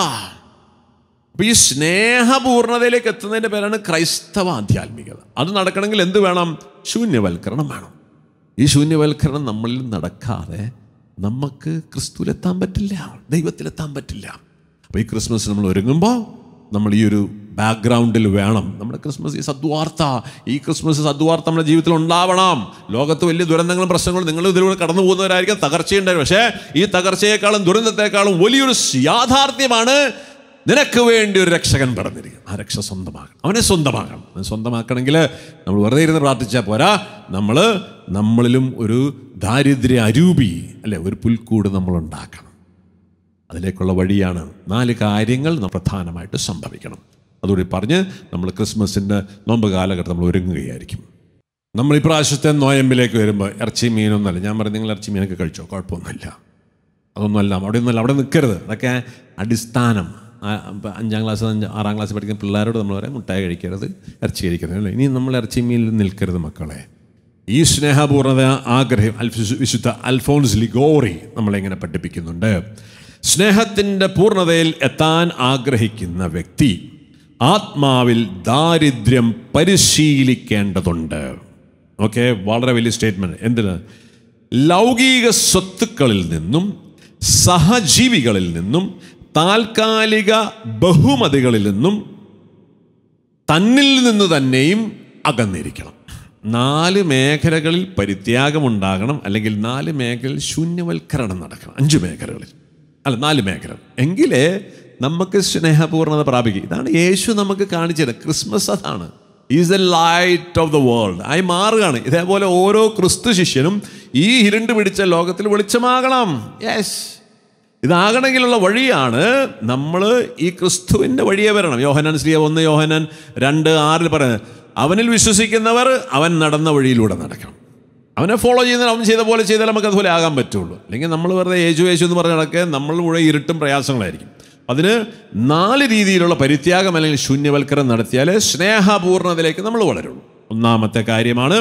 അപ്പോൾ ഈ സ്നേഹപൂർണ്ണതയിലേക്ക് എത്തുന്നതിൻ്റെ പേരാണ് ക്രൈസ്തവ ആധ്യാത്മികത അത് നടക്കണമെങ്കിൽ എന്ത് വേണം ശൂന്യവൽക്കരണം വേണം ഈ ശൂന്യവൽക്കരണം നമ്മളിൽ നടക്കാതെ നമുക്ക് ക്രിസ്തുവിലെത്താൻ പറ്റില്ല ദൈവത്തിലെത്താൻ പറ്റില്ല അപ്പോൾ ഈ ക്രിസ്മസ് നമ്മൾ ഒരുങ്ങുമ്പോൾ നമ്മൾ ഈ ഒരു ബാക്ക്ഗ്രൗണ്ടിൽ വേണം നമ്മുടെ ക്രിസ്മസ് ഈ സദ്വാർത്ത ഈ ക്രിസ്മസ് സദ്വാർത്ത നമ്മുടെ ജീവിതത്തിൽ ഉണ്ടാവണം ലോകത്ത് വലിയ ദുരന്തങ്ങളും പ്രശ്നങ്ങളും നിങ്ങൾ ഇതിലൂടെ കടന്നു പോകുന്നവരായിരിക്കും തകർച്ചയുണ്ടായിരുന്നു പക്ഷേ ഈ തകർച്ചയെക്കാളും ദുരന്തത്തെക്കാളും വലിയൊരു യാഥാർത്ഥ്യമാണ് നിനക്ക് വേണ്ടി ഒരു രക്ഷകൻ പറഞ്ഞിരിക്കും ആ രക്ഷ സ്വന്തമാകണം അവനെ സ്വന്തമാക്കണം സ്വന്തമാക്കണമെങ്കിൽ നമ്മൾ വെറുതെ ഇരുന്ന് പ്രാർത്ഥിച്ചാൽ പോരാ നമ്മൾ നമ്മളിലും ഒരു ദാരിദ്ര്യ അരൂപി അല്ലെ ഒരു പുൽക്കൂട് നമ്മൾ ഉണ്ടാക്കണം അതിലേക്കുള്ള വഴിയാണ് നാല് കാര്യങ്ങൾ പ്രധാനമായിട്ട് സംഭവിക്കണം അതുകൂടി പറഞ്ഞ് നമ്മൾ ക്രിസ്മസിൻ്റെ നോമ്പ് കാലഘട്ടം നമ്മൾ ഒരുങ്ങുകയായിരിക്കും നമ്മൾ ഇപ്രാവശ്യത്തെ നോയമ്പിലേക്ക് വരുമ്പോൾ ഇറച്ചി മീനൊന്നുമല്ല ഞാൻ പറഞ്ഞു നിങ്ങൾ ഇറച്ചി മീനൊക്കെ കഴിച്ചോ കുഴപ്പമൊന്നുമില്ല അതൊന്നുമല്ല അവിടെ ഒന്നുമല്ല അവിടെ നിൽക്കരുത് അതൊക്കെ അടിസ്ഥാനം അഞ്ചാം ക്ലാസ് ആറാം ക്ലാസ് പഠിക്കുന്ന പിള്ളേരോട് നമ്മൾ പറയാം മുട്ടായി കഴിക്കരുത് ഇറച്ചി കഴിക്കരുത് അല്ലേ ഇനി നമ്മൾ ഇറച്ചി മീനിൽ നിൽക്കരുത് മക്കളെ ഈ സ്നേഹപൂർണ്ണത ആഗ്രഹം വിശുദ്ധ അൽഫോൺസ് ലിഗോറി നമ്മളെങ്ങനെ പഠിപ്പിക്കുന്നുണ്ട് സ്നേഹത്തിൻ്റെ പൂർണ്ണതയിൽ എത്താൻ ആഗ്രഹിക്കുന്ന വ്യക്തി ആത്മാവിൽ ദാരിദ്ര്യം പരിശീലിക്കേണ്ടതുണ്ട് ഓക്കെ വളരെ വലിയ സ്റ്റേറ്റ്മെൻറ്റ് എന്തിന് ലൗകിക സ്വത്തുക്കളിൽ നിന്നും സഹജീവികളിൽ നിന്നും താൽക്കാലിക ബഹുമതികളിൽ നിന്നും തന്നിൽ നിന്ന് തന്നെയും അകന്നിരിക്കണം നാല് മേഖലകളിൽ പരിത്യാഗമുണ്ടാകണം അല്ലെങ്കിൽ നാല് മേഖലയിൽ ശൂന്യവൽക്കരണം നടക്കണം അഞ്ച് മേഖലകളിൽ അല്ല നാല് മേഖല എങ്കിലേ നമുക്ക് സ്നേഹപൂർണ്ണത പ്രാപിക്കും ഇതാണ് യേശു നമുക്ക് കാണിച്ചത് ക്രിസ്മസ് അതാണ് is a light of the world ആയി മാറുകയാണ് ഇതേപോലെ ഓരോ ക്രിസ്തു ശിഷ്യനും ഈ ഇരുണ്ട് പിടിച്ച ലോകത്തിൽ വെളിച്ചമാകണം യെസ് ഇതാകണമെങ്കിലുള്ള വഴിയാണ് നമ്മൾ ഈ ക്രിസ്തുവിൻ്റെ വഴിയെ വരണം യോഹനൻ ശ്രീ ഒന്ന് യോഹനൻ രണ്ട് ആറിൽ പറയുന്നത് അവനിൽ വിശ്വസിക്കുന്നവർ അവൻ നടന്ന വഴിയിലൂടെ നടക്കണം അവനെ ഫോളോ ചെയ്യുന്ന അവൻ ചെയ്ത പോലെ ചെയ്താൽ നമുക്ക് അതുപോലെ ആകാൻ പറ്റുള്ളൂ അല്ലെങ്കിൽ നമ്മൾ വെറുതെ യേശു യേശു എന്ന് പറഞ്ഞ നടക്കുക നമ്മൾ മുഴുവൻ ഇരുട്ടും പ്രയാസങ്ങളായിരിക്കും അതിന് നാല് രീതിയിലുള്ള പരിത്യാഗം അല്ലെങ്കിൽ ശൂന്യവൽക്കരണം നടത്തിയാൽ സ്നേഹപൂർണ്ണതയിലേക്ക് നമ്മൾ വളരുള്ളൂ ഒന്നാമത്തെ കാര്യമാണ്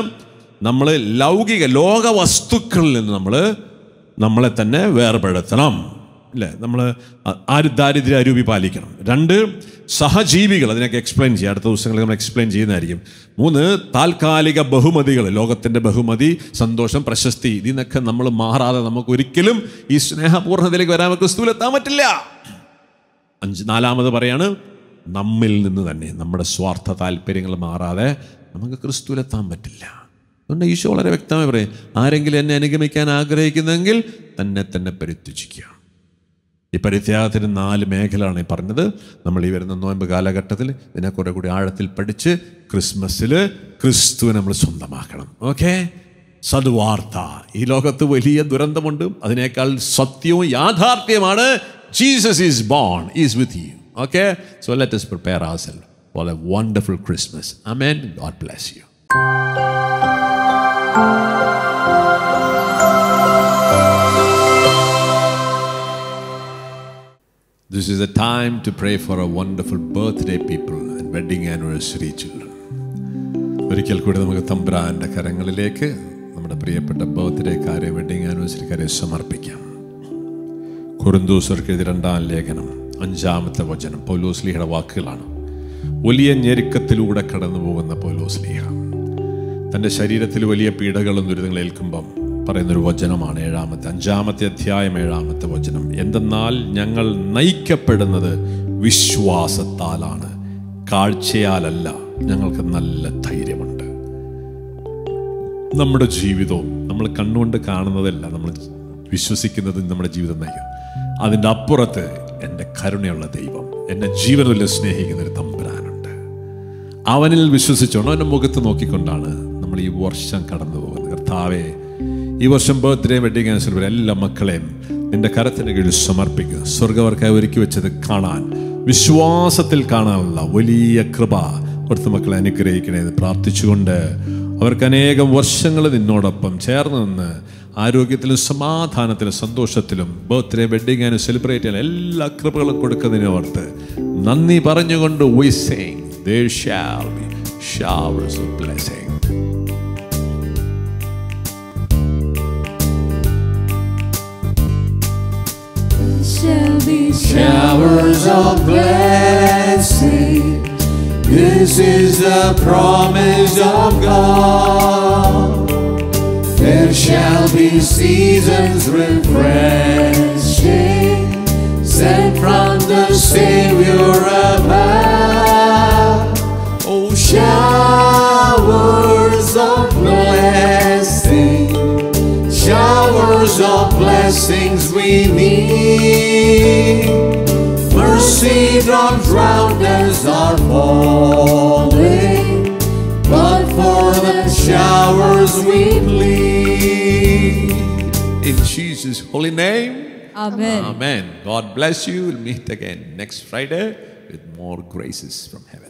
നമ്മൾ ലൗകിക ലോക വസ്തുക്കളിൽ നിന്ന് നമ്മൾ നമ്മളെ തന്നെ വേർപെടുത്തണം അല്ലേ നമ്മൾ ആര് ദാരിദ്ര്യ അരൂപി പാലിക്കണം രണ്ട് സഹജീവികൾ അതിനൊക്കെ എക്സ്പ്ലെയിൻ ചെയ്യുക അടുത്ത ദിവസങ്ങളിൽ നമ്മൾ എക്സ്പ്ലെയിൻ ചെയ്യുന്നതായിരിക്കും മൂന്ന് താൽക്കാലിക ബഹുമതികൾ ലോകത്തിൻ്റെ ബഹുമതി സന്തോഷം പ്രശസ്തി ഇതിൽ നിന്നൊക്കെ നമ്മൾ മാറാതെ നമുക്ക് ഒരിക്കലും ഈ സ്നേഹപൂർണ്ണതയിലേക്ക് വരാൻ ക്രിസ്തുവിലെത്താൻ പറ്റില്ല അഞ്ച് നാലാമത് പറയാണ് നമ്മിൽ നിന്ന് തന്നെ നമ്മുടെ സ്വാർത്ഥ താല്പര്യങ്ങൾ മാറാതെ നമുക്ക് ക്രിസ്തുവിലെത്താൻ പറ്റില്ല അതുകൊണ്ട് ഈശോ വളരെ വ്യക്തമായി പറയും ആരെങ്കിലും എന്നെ അനുഗമിക്കാൻ ആഗ്രഹിക്കുന്നെങ്കിൽ തന്നെ തന്നെ പരിത്യജിക്കുക ഈ പരിത്യാഗത്തിന് നാല് മേഖലയാണ് ഈ പറഞ്ഞത് നമ്മൾ ഈ വരുന്ന നോയമ്പ് കാലഘട്ടത്തിൽ ഇതിനെ കുറെ കൂടി ആഴത്തിൽ പഠിച്ച് ക്രിസ്മസിൽ ക്രിസ്തുവിനെ നമ്മൾ സ്വന്തമാക്കണം ഓക്കേ സദ്വാർത്ത ഈ ലോകത്ത് വലിയ ദുരന്തമുണ്ട് അതിനേക്കാൾ സത്യവും യാഥാർത്ഥ്യമാണ് Jesus is born is with you okay so let us prepare our self for a wonderful Christmas amen God bless you this is a time to pray for a wonderful birthday people and wedding anniversary children ഒരിക്കൽ കൂടി നമുക്ക് തമ്പ്രാൻ്റെ കരങ്ങളിലേക്ക് നമ്മുടെ പ്രിയപ്പെട്ട ബർത്ത്ഡേക്കാരെ wedding ആനിവേഴ്സറിക്കാരെ സമർപ്പിക്കാം കുറുന്തൂസർക്ക് രണ്ടാം ലേഖനം അഞ്ചാമത്തെ വചനം പൗലോസ്ലിഹയുടെ വാക്കുകളാണ് വലിയ ഞെരുക്കത്തിലൂടെ കടന്നു പോകുന്ന പൗലോസ്ലിഹ തൻ്റെ ശരീരത്തിൽ വലിയ പീഡകളും ദുരിതങ്ങളേൽക്കുമ്പം പറയുന്നൊരു വചനമാണ് ഏഴാമത്തെ അഞ്ചാമത്തെ അധ്യായം ഏഴാമത്തെ വചനം എന്തെന്നാൽ ഞങ്ങൾ നയിക്കപ്പെടുന്നത് വിശ്വാസത്താലാണ് കാഴ്ചയാലല്ല ഞങ്ങൾക്ക് നല്ല ധൈര്യമുണ്ട് നമ്മുടെ ജീവിതവും നമ്മൾ കണ്ണുകൊണ്ട് കാണുന്നതല്ല നമ്മൾ വിശ്വസിക്കുന്നത് നമ്മുടെ ജീവിതം നയിക്കും അതിൻ്റെ അപ്പുറത്ത് എൻ്റെ കരുണയുള്ള ദൈവം എന്നെ ജീവിതത്തിൽ സ്നേഹിക്കുന്ന ഒരു തമ്പുരാനുണ്ട് അവനിൽ വിശ്വസിച്ചോണം അവൻ്റെ മുഖത്ത് നോക്കിക്കൊണ്ടാണ് നമ്മൾ ഈ വർഷം കടന്നു പോകുന്നത് കർത്താവെ ഈ വർഷം ബർത്ത്ഡേ വെഡിങ് ആനിവേഴ്സറി എല്ലാ മക്കളെയും നിന്റെ കരത്തിന് കീഴിൽ സമർപ്പിക്കുക സ്വർഗവർക്കായി ഒരുക്കി വെച്ചത് കാണാൻ വിശ്വാസത്തിൽ കാണാനുള്ള വലിയ കൃപ ഓർത്ത് മക്കളെ അനുഗ്രഹിക്കണേ എന്ന് പ്രാർത്ഥിച്ചുകൊണ്ട് അവർക്ക് അനേകം വർഷങ്ങൾ നിന്നോടൊപ്പം ചേർന്ന് നിന്ന് ആരോഗ്യത്തിലും സമാധാനത്തിലും സന്തോഷത്തിലും ബർത്ത്ഡേ വെഡിങ് ആൻഡ് സെലിബ്രേറ്റ് ചെയ്യാൻ എല്ലാ കൃപകളും കൊടുക്കുന്നതിനെ ഓർത്ത് നന്ദി പറഞ്ഞുകൊണ്ട് we sang they shall be showers blessing showers of blessing. This is the promise of God. There shall be seasons refreshing, sent from the Savior above. Oh, showers of blessing, showers of blessings we need sea drums round are falling, but for the showers we plead. In Jesus' holy name, Amen. Amen. God bless you. We'll meet again next Friday with more graces from heaven.